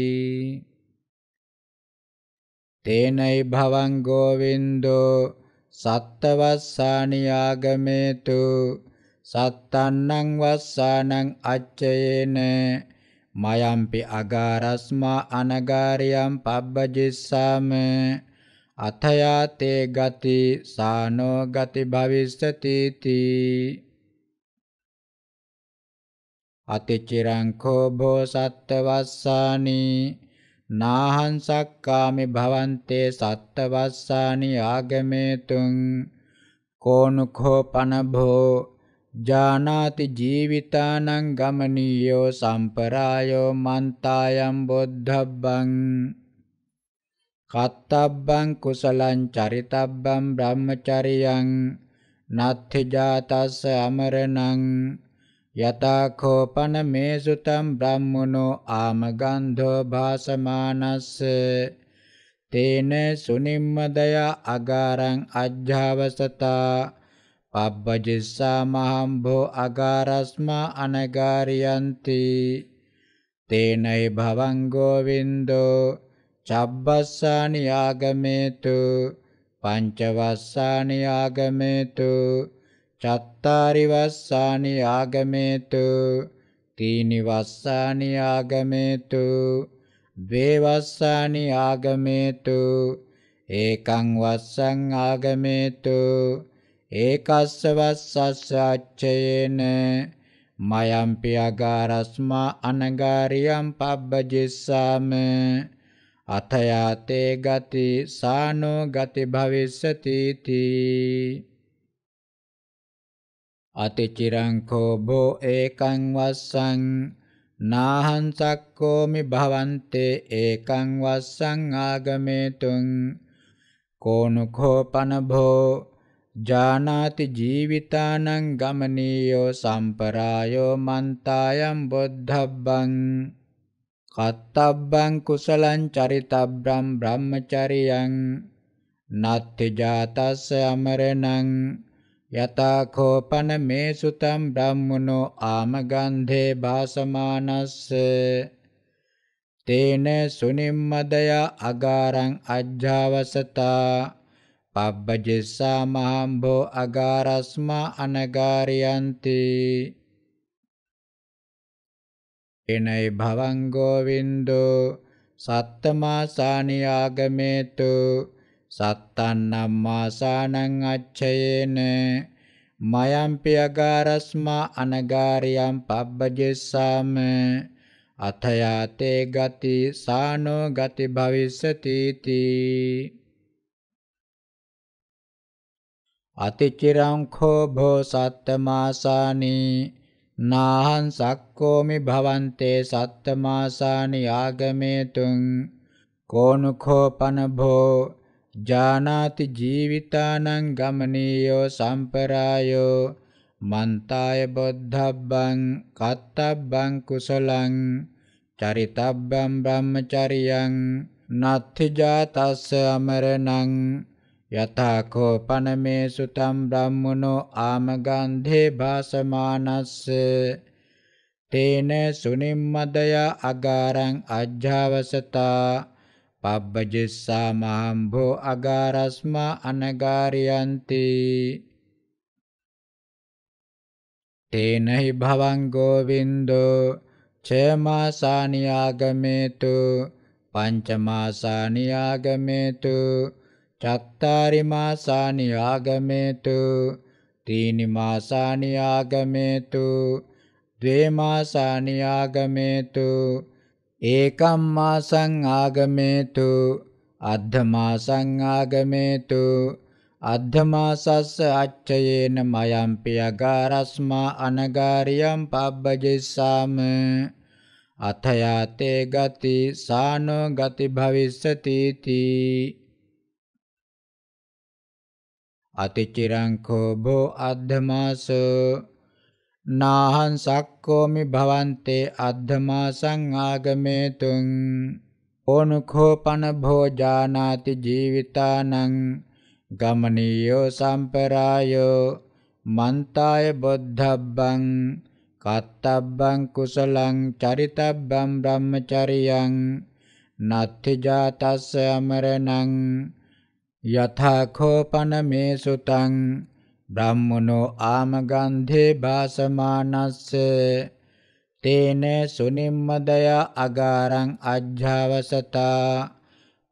තේනයි භවං ගෝවින්දෝ සත්තවස්සානි ආගමේතු සත්තන්නං වස්සානං අච්චයේන මයම්පි අගාරස්මා අනගාරියම් පබ්බජිස්සාම අතයාතේ ගති සානෝ ගති භවිස්සති තී අතිචිරං කෝ භෝසත්ත්වස්සානි නාහං සක්කාමි භවන්තේ සත්ත්වස්සානි ආගමේතුං කෝනුඛෝ පනභෝ ජානාති ජීවිතානං ගමනීයෝ සම්පරායෝ මන්තායම් බොද්ධබ්බං කත්තබ්බං කුසලං චරිතබ්බං බ්‍රහ්මචරියං නත්ථි ජාතස්ස අමරණං යතාඛෝපන මේසුතම් බ්‍රහ්මනෝ ආමගන්ධෝ භාසමානස්ස තේන සුනිම්මදය අගාරං අජ්ජාවසතා පබ්බජිස්සා මහම්භෝ අගාරස්මා අනගාරියන්ති තේනයි භවං ගෝවින්දෝ චබ්බස්සානි ආගමේතු පංචවස්සානි ආගමේතු චත්තාරි වස්සානි ආගමේතු තීනි වස්සානි ආගමේතු වේවස්සානි ආගමේතු ඒකං වස්සං ආගමේතු ඒකස්ස වස්සස්ස අච්චයේන මයම්පි අගාරස්මා අනගාරියම් පබ්බජිස්සාම අතයාතේ ගති සානෝ ගති භවිස්සති තී අතිචිරං කෝබෝ ඒකං වස්සං නාහං සක්කෝමි භවන්තේ ඒකං වස්සං ආගමේතුං කෝනුඛෝ පනභෝ ජානාති ජීවිතානං ගමනීයෝ සම්පරායෝ මන්තායම් බොද්ධබ්බං කත්තබ්බං කුසලං චරිතබ්‍රම් බ්‍රහ්මචරියං නත්ති ජාතස්ස අමරණං යතා කෝපන මේ සුතම් බ්‍රහ්මනෝ ආමගන්ධේ භාසමානස්ස තේන සුනිම්මදය අගාරං අජ්ජාවසතා පබ්බජෙස්සා මහම්බෝ අගාරස්මා අනගාරයන්ති එනයි භවං ගෝවින්දෝ සත්තමාසානි ආගමේතු සත්තන්නම් මාසානං අච්ඡයේන මයම්පි අගාරස්මා අනගාරියම් පබ්බජෙස්සාම අතයාතේ ගති සානෝ ගති භවිස්සති තී අතිචිරං කෝභෝ සත්තමාසානි නාහං සක්කෝමි භවන්තේ සත්තමාසානි ආගමේතුං කෝනුඛෝපන භෝ ජානාති ජීවිතානං ගමනීයෝ සම්පරායෝ මන්තාය බොද්ධබ්බං කත්තබ්බං කුසලං චරිතබ්බං බ්‍රහ්මචරියං නත්ථ ජාතස්ස අමරණං යථාකෝ පනමේ සුතම් බ්‍රහ්මනෝ ආමගන්ධේ භාසමානස්ස තේන සුනිම්මදය අගාරං අජ්ජවසතා පබ්බජිස්සා මහම්භෝ අගාරස්මා අනගාරියන්ති තේනහි භවං ගෝවින්දෝ චමාසානියාගමේතු පංචමාසානියාගමේතු චත්තාරිමා සානියාගමේතු තීනිමා සානියාගමේතු ද්වේමා සානියාගමේතු ඒකම්මා සංආගමේතු අද්ධමා සංආගමේතු අද්ධමාසස්ස අච්චයේන මයම්පි අගාරස්මා අනගාරියම් පබ්බජෙස්සාම අතයාතේ ගති සානෝ ගති භවිස්සති තී අතිචිරං කෝබෝ අද්ධමාස නාහං සක්කෝමි භවන්තේ අද්ධමාසං ආගමේතුං ඕනුඛෝපන භෝජානාති ජීවිතානං ගමනීයෝ සම්පරායෝ මන්තාය බොද්ධබ්බං කත්තබ්බං කුසලං චරිතබ්බං බ්‍රහ්මචරියං නත්ථි ජාතස්ස අමරණං යථාඛෝපනමේ සුතං බ්‍රහ්මනෝ ආමගන්ධේ භාසමානස්ස තේන සුනිම්මදය අගාරං අජ්ජවසතා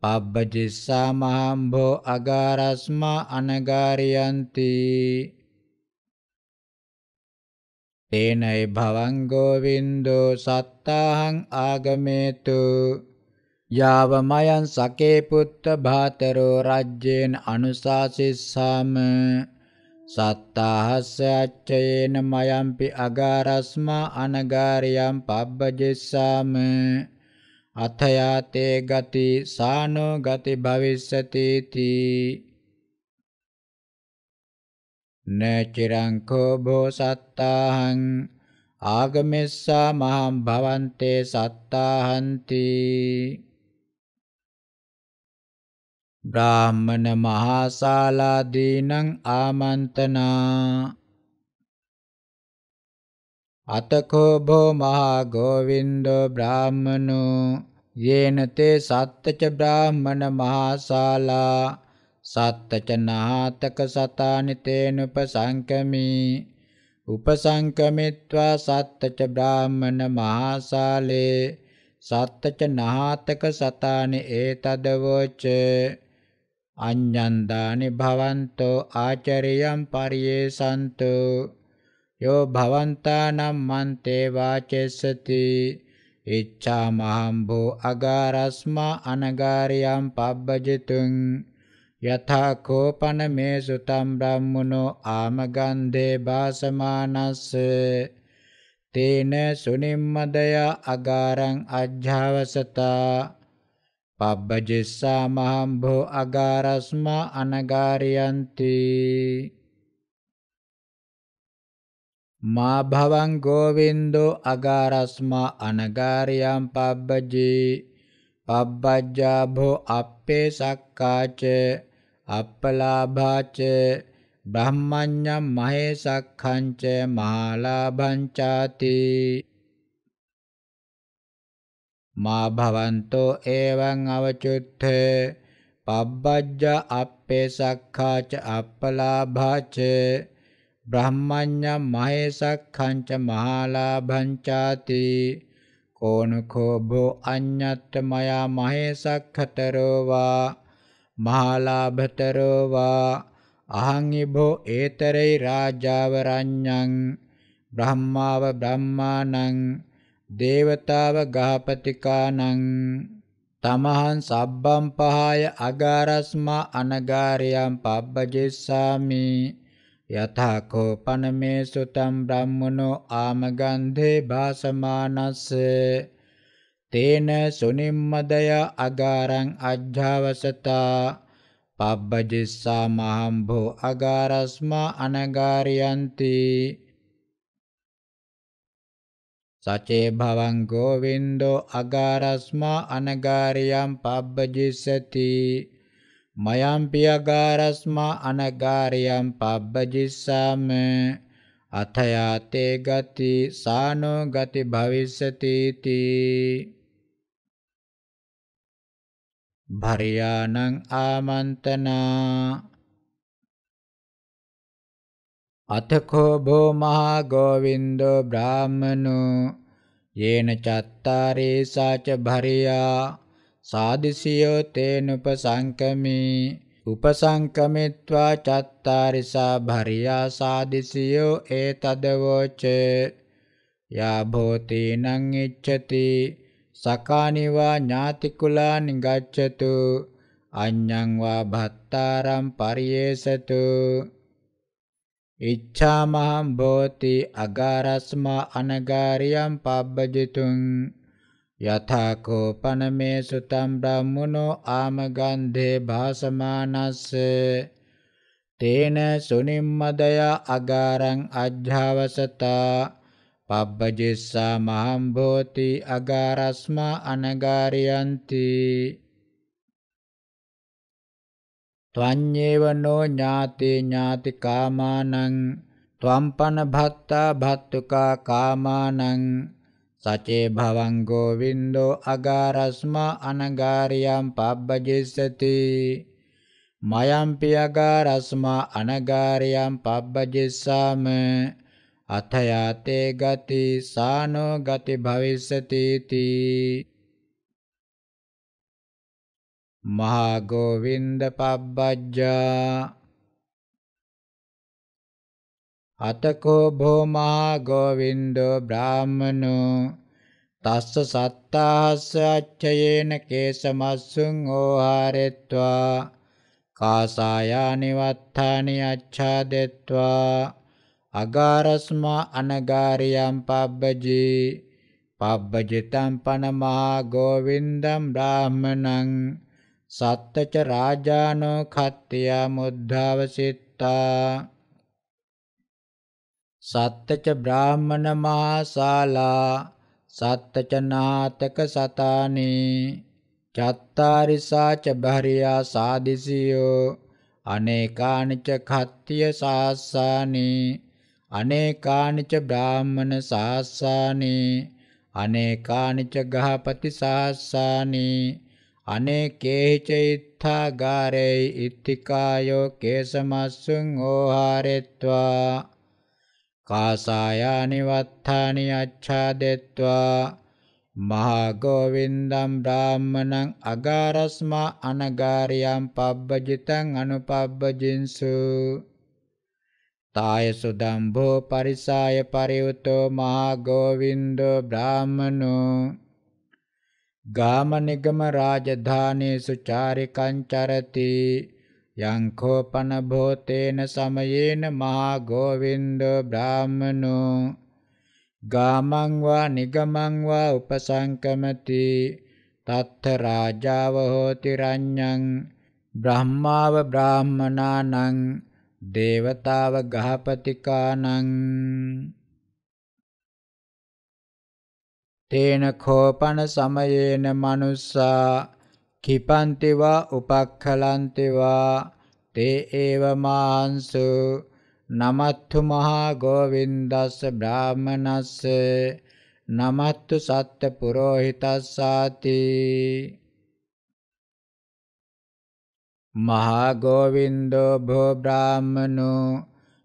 පබ්බජිස්සා මහම්භෝ අගාරස්මා අනගාරියන්ති තේනයි භවං ගෝවින්දෝ සත්තාහං ආගමේතු යාව මයන් සකේ පුත්ත භාතරෝ රජ්ජේන අනුශාසිස්සාම සත්තාහස්ස අච්චයේන මයම්පි අගාරස්මා අනගාරියම් පබ්බජෙස්සාම අතයාතේ ගති සානෝ ගති භවිස්සතේති නචිරං කෝ භෝසත්තාහං ආගමෙස්සා මහම් භවන්තේ සත්තාහන්ති බ්‍රාහ්මණ මහාසාලාදීනං ආමන්තනා අතකෝ භෝ මහා ගෝවින්දෝ බ්‍රාහ්මනෝ යේන තේ සත්තච බ්‍රාහ්මණ මහාසාලා සත්තච නාතක සතානි තේන උපසංකමී උපසංකමිත්වා සත්තච බ්‍රාහ්මණ මහාසාලේ සත්තච නාතක සතානි ඒතදවෝචේ අඤ්ඤන්දානි භවන්තෝ ආචරියම් පරියේසන්තු යෝ භවන්තානම් මන්තේ වාචෙස්සති ඉච්ඡාමහම්බෝ අගාරස්මා අනගාරියම් පබ්බජිතුං යථා කෝපන මේ සුතම් බ්‍රාහ්මනෝ ආමගන්ධේ බාසමානස්ස තේන සුනිම්මදය අගාරං අජ්ජාවසතා පබ්බජෙස්සා මහම්භෝ අගාරස්මා අනගාරයන්ති මා භවං ගෝවින්දෝ අගාරස්මා අනගාරියම් පබ්බජී පබ්බජ්ජාභෝ අපේ සක්කාච අප්පලාභාච බ්‍රහ්මඤ්ඤම් මහේසක්ඛංච මහලාභං ചാති මා භවන්තෝ එවං අවචුත්තේ පබ්බජ්ජ අපේ සක්ඛාච අපලාභාච බ්‍රහ්මඤ්ඤ මහේසක්ඛංච මහාලාභංචාති කෝනකෝ භෝ අඤ්ඤත් මයා මහේසක්ඛතරෝ වා මහාලාභතරෝ වා අහං ඉභෝ ඒතරේ රාජාවරඤ්ඤං බ්‍රහ්මාව බ්‍රහ්මානං දේවතාව ගහපතිකානං තමහන් සබ්බම් පහය අගාරස්මා අනගාරියම් පබ්බජෙස්සාමි යථා කෝපනමේ සුතම් බ්‍රහ්මනෝ ආමගන්ධේ භාසමානස්ස තේන සුනිම්මදය අගාරං අජ්ජවසතා පබ්බජිස්සා මහම්භෝ අගාරස්මා අනගාරියන්ති සචේ භවං ගෝවින්දෝ අගාරස්මා අනගාරියම් පබ්බජිස්සති මයම් පියගාරස්මා අනගාරියම් පබ්බජිස්සාම අතයාතේ ගති සානෝ ගති භවිස්සති තී භරියානං ආමන්තනා අතකෝ භෝ මහා ගෝවින්දෝ බ්‍රාහමනෝ යේන චත්තාරේ සාච භරියා සාදිසියෝ තේන උපසංකමේ උපසංකමිත්වා චත්තාරිසා භරියා සාදිසියෝ ඒතදවෝච යා භෝතේනං ඉච්ඡති සකානිවා ඥාතිකුලානි ගච්ඡතු අඤ්ඤං වා භත්තාරම් පරියේසතු ඉච්ඡාමහං බෝති අගාරස්මා අනගාරියම් පබ්බජිතුං යථා කෝපනමේ සුතම් බ්‍රාහ්මනෝ ආමගන්ධේ භාසමානස්ස තේන සුනිම්මදය අගාරං අජ්ජාවසතා පබ්බජිස්සා මහම් භෝති අගාරස්මා අනගාරියන්ති ත්වඤ්ඤේවනෝ ඥාතේ ඥාති කාමානං ත්වම්පන භත්තා භත්තුකා කාමානං සචේ භවං ගෝවින්දෝ අගාරස්මා අනගාරියම් පබ්බජිස්සති මයම්පි අගාරස්මා අනගාරියම් පබ්බජිස්සාම අථයාතේ ගති සානෝ ගති භවිස්සති තී මහා ගෝවින්ද පබ්බජ්ජා අතකෝ භෝ මහා ගෝවින්දෝ බ්‍රාහමනෝ තස්ස සත්තාස්ස අච්චයේන කේසමස්සුං ඕහාරෙත්වා කාසායානි වත්තානි අච්ඡාදෙත්වා අගාරස්මා අනගාරියම් පබ්බජී පබ්බජිතම් පන මහා ගෝවින්දම් බ්‍රාහමණං සත්තච රාජානෝ කත්තියා මුද්ධාවසිට්ඨා සත්තච බ්‍රාහ්මණ මහාසාලා සත්තච නාතක සතානේ චත්තාරිසාච භරියා සාදිසියෝ අනේකානිච කත්තිය සාස්සානේ අනේකානිච බ්‍රාහ්මණ සාස්සානේ අනේකානිච ගහපති සාස්සානේ අනේකේච ඉත්ථාගාරේ ඉත්තිකායෝ කේසමස්සුං ඕහාරෙත්වා කාසායානි වත්තානි අච්ඡාදෙත්වා මහා ගෝවින්දම් බ්‍රාහ්මණං අගාරස්මා අනගාරියම් පබ්බජිතං අනුපබ්බජින්සු තාය සුදම්භෝ පරිසාය පරියුතෝ මහා ගෝවින්දෝ බ්‍රාහ්මනෝ ගාමනිගම රාජධානේසු චාරිකං චරති යං කෝපන භෝතේන සමයේන මහා ගෝවින්ද බ්‍රාහමනෝ ගාමං වා නිගමං වා උපසංකමති තත්ථ රාජාව හෝති රඤ්ඤං බ්‍රහ්මාව බ්‍රාහමනානං දේවතාව ගහපතිකානං තේන කෝපන සමයේන මනුස්සා කිපන්තිවා උපක්ඛලන්තිවා තේ ඒව මාංසු නමත්තු මහා ගෝවින්දස්ස බ්‍රාහමනස්ස නමත්තු සත්ත පුරෝහිතස්සාති මහා ගෝවින්දෝ භෝ බ්‍රාහමනෝ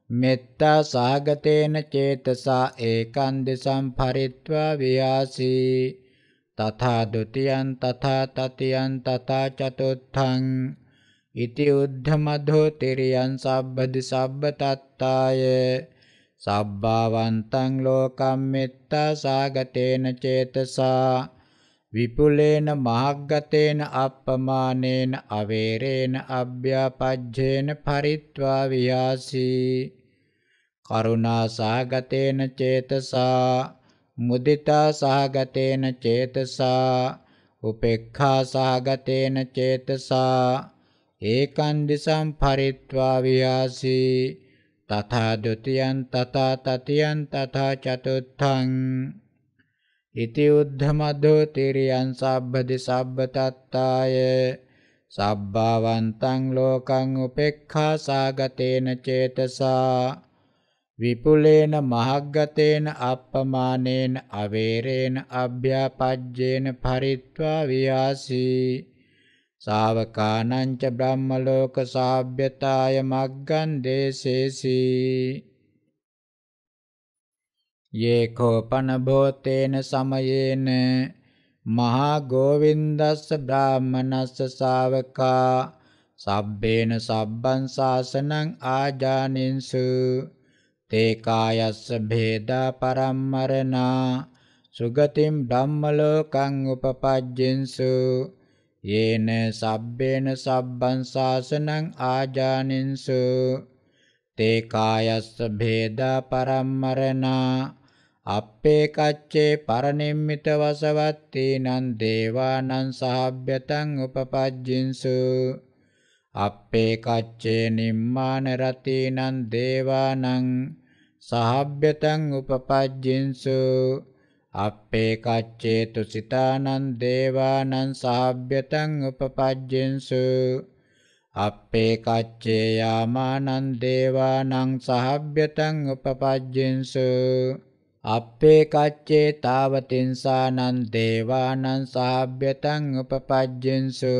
මෙත්තා සහගතේන චේතසා ඒකං දෙසම් පරිත්වා වියාසී තථා ဒ ුතියං තථා තතියං තථා චතුත්ථං ඉති උද්ධමධෝ තිරියං සබ්බදි සබ්බ තත්තාය සබ්බාවන්තං ලෝකම් මෙත්තා සාගතේන චේතසා විපුලේන මහග්ගතේන අප්පමානේන අවේරේන අභ්‍යාපජ්ජේන පරිත්වා වියාසී කරුණා සහගතේන චේතසා මුදිතා සහගතේන චේතසා උපේක්ඛා සහගතේන චේතසා ඒකං දිසං පරිත්වා වියාසි තථා ဒ ුතියං තථා තතියං තථා චතුත්ථං ඉති උද්ධමද්ධෝ තිරියං සබ්බදි සබ්බතත්තාය සබ්බාවන්තං ලෝකං උපේක්ඛා සාගතේන චේතසා විපුලේන මහග්ගතේන අප්පමානේන අවේරේන අභ්‍යාපජ්ජේන පරිත්වා වියාසී ශාවකානංච බ්‍රහ්මලෝක සාභ්‍යතාය මග්ගන් දේසේසී යේකෝපන භෝතේන සමයේන මහා ගෝවින්දස්ස බ්‍රාහමනස්ස ශාවකා සබ්බේන සබ්බං සාසනං ආජානින්සු තේ කායස්ස භේදා පරම්මරණා සුගතිම් ධම්මලෝකං උපපජ්ජින්සු යේන සබ්බේන සබ්බං සාසනං ආජානින්සු තේ කායස්ස භේදා පරම්මරණා අපේ කච්චේ පරනිම්මිත වසවත්තී නන් දේවානං සහභ්‍යතං උපපජ්ජින්සු අපේ කච්චේ නිම්මාන රතිනං දේවානං සහබ්බ්‍යතං උපපජ්ජින්සු අපේ කච්චේ තුසිතානං දේවානං සහබ්බ්‍යතං උපපජ්ජින්සු අපේ කච්චේ යාමානං දේවානං සහබ්බ්‍යතං උපපජ්ජින්සු අපේ කච්චේ තාවතින්සානං දේවානං සහබ්බ්‍යතං උපපජ්ජින්සු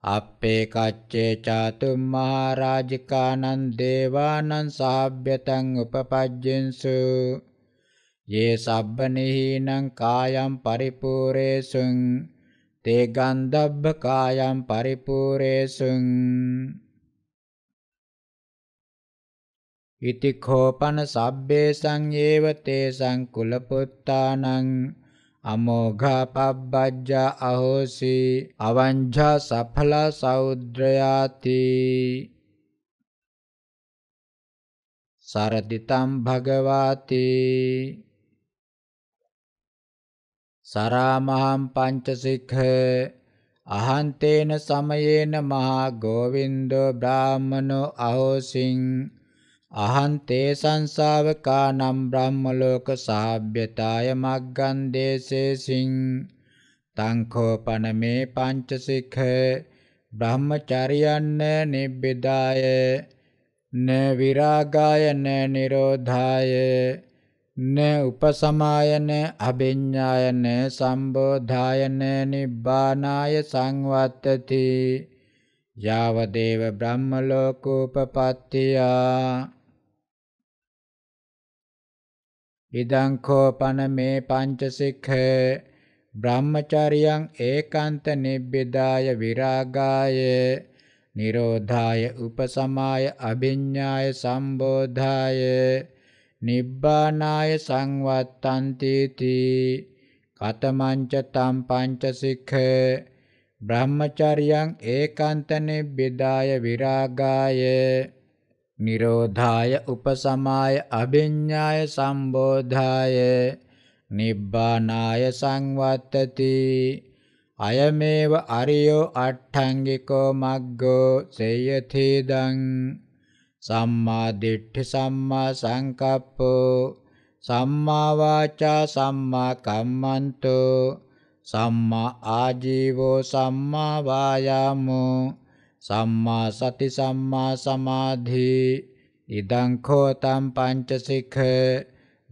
අපේ කච්චේ චාතුම් මහරජිකානං දේවානං සාභ්‍යතං උපපජ්ජින්සු යේ සබ්බනිහීනං කායම් පරිපූර්ණේසුං තේ ගන්ධබ්බ කායම් පරිපූර්ණේසුං ඉති කෝපන සබ්බේ සංයේව තේ සංකුල පුත්තානං අමෝඝ පබ්බජ්ජ අහෝසි අවංජා සඵල සෞද්‍රයාති සරදිතම් භගවාති සරාමහම් පංචසිඛ අහන්තේන සමයේන මහා ගෝවින්දෝ බ්‍රාහමනෝ අහෝසින් අහං තේ සංසාවකානම් බ්‍රහ්මලෝක සාභ්‍යතාය මග්ගන් දේසේසින් තංඛෝපනමේ පංචසිඛ බ්‍රහ්මචරියන්න නිබ්බිදාය න විරාගාය න නිරෝධාය න උපසමායන අභිඤ්ඤායන සම්බෝධායන නිබ්බානාය සංවත්තති යාවදේව බ්‍රහ්මලෝකෝපපත්තියා ඉදංකෝපන මේ පංචසික්ඛ බ්‍රහ්මචරියං ඒකාන්ත නිබ්බිදාය විරාගාය නිරෝධාය උපසමාය අභිඤ්ඤාය සම්බෝධාය නිබ්බානාය සංවත්තන්ති තී කතමංච තම් පංචසික්ඛ බ්‍රහ්මචර්යං ඒකාන්ත නිබ්බිදාය විරාගාය නිරෝධාය උපසමාය අභිඤ්ඤාය සම්බෝධාය නිබ්බානාය සංවත්තති අයමේව අරියෝ අට්ඨංගිකෝ මග්ගෝ සේයතිදං සම්මා දිට්ඨි සම්මා සංකප්පෝ සම්මා වාචා සම්මා කම්මන්තෝ සම්මා ආජීවෝ සම්මා වායාමෝ සම්මා සති සම්මා සමාධි ඉදං කෝතම් පංචසික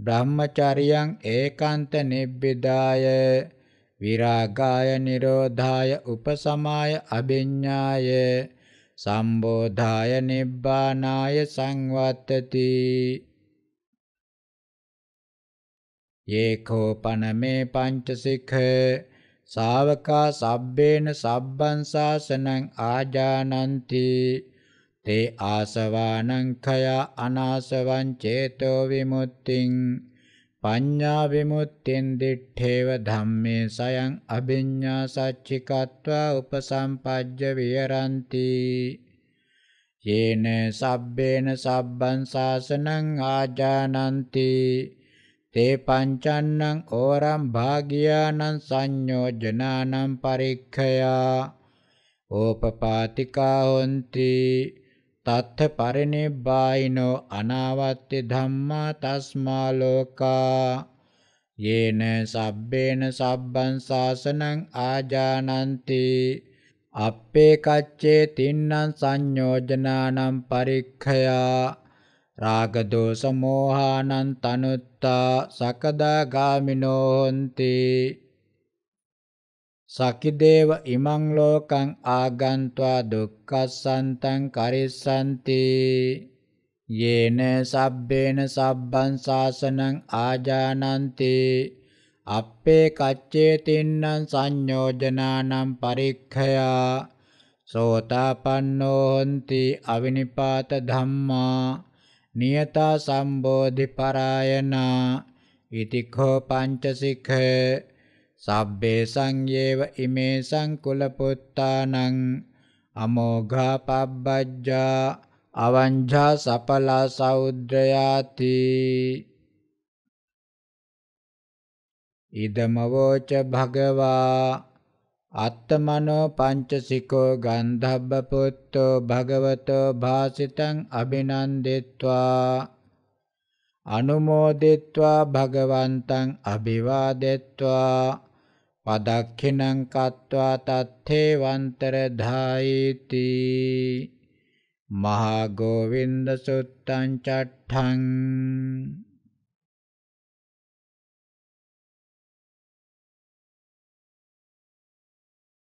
බ්‍රහ්මචරියං ඒකාන්ත නිබ්බිදාය විරාගාය නිරෝධාය උපසමාය අභිඤ්ඤාය සම්බෝධාය නිබ්බානාය සංවත්තති ඒකෝපනමේ පංචසික ශාවකා සබ්බේන සබ්බං සාසනං ආජානಂತಿ තේ ආසවානං khය අනාසවං චේතෝ විමුක්තිං පඤ්ඤා විමුක්තිං දිඨේව ධම්මේ සයං අභිඤ්ඤා සච්චිකत्वा උපසම්පජ්ජ විහරಂತಿ යේන සබ්බේන සබ්බං සාසනං ආජානಂತಿ තේ පංචන්නං ඕරම් භාගියානං සංයෝජනානං පරික්ඛයා ඕපපාතිකා හොಂತಿ තත්ථ පරිනිබ්බායිනෝ අනාවත්ති ධම්මා තස්මා ලෝකා යේන සබ්බේන සබ්බං සාසනං ආජානಂತಿ අප්පේ කච්චේ තින්නම් සංයෝජනානම් පරික්ඛයා රාගදෝස මෝහානං තනුත්තා සකදාගාමිනෝ හොಂತಿ සකිදේව ඉමං ලෝකං ආගන්त्वा දුක්ඛසන්තං කරිස්සanti යේන සබ්බේන සබ්බං සාසනං ආජානන්ති අප්පේ කච්චේ තින්නං සංයෝජනානම් පරික්ඛයා සෝතාපන්නෝ හොಂತಿ අවිනිපාත ධම්මා නියතා සම්බෝධි පරායනා ඉති කෝ පංචසිඛ සබ්බේ සංයේව ඉමේ සංකුල පුත්තානං අමෝඝා පබ්බජ්ජා අවංජා සපලා සෞද්‍රයාති ඉදමවෝච භගවා අත්තමනෝ පංචසිකෝ ගන්ධබ්බ පුත්තෝ භගවතෝ භාසිතං අබිනන්දිත්වා අනුමෝදිත්වා භගවන්තං අභිවාදෙත්වා පදක්ඛිනං කତ୍වා තත්තේ වන්තර ධායිති මහා ගෝවින්ද සුත්තං චට්ඨං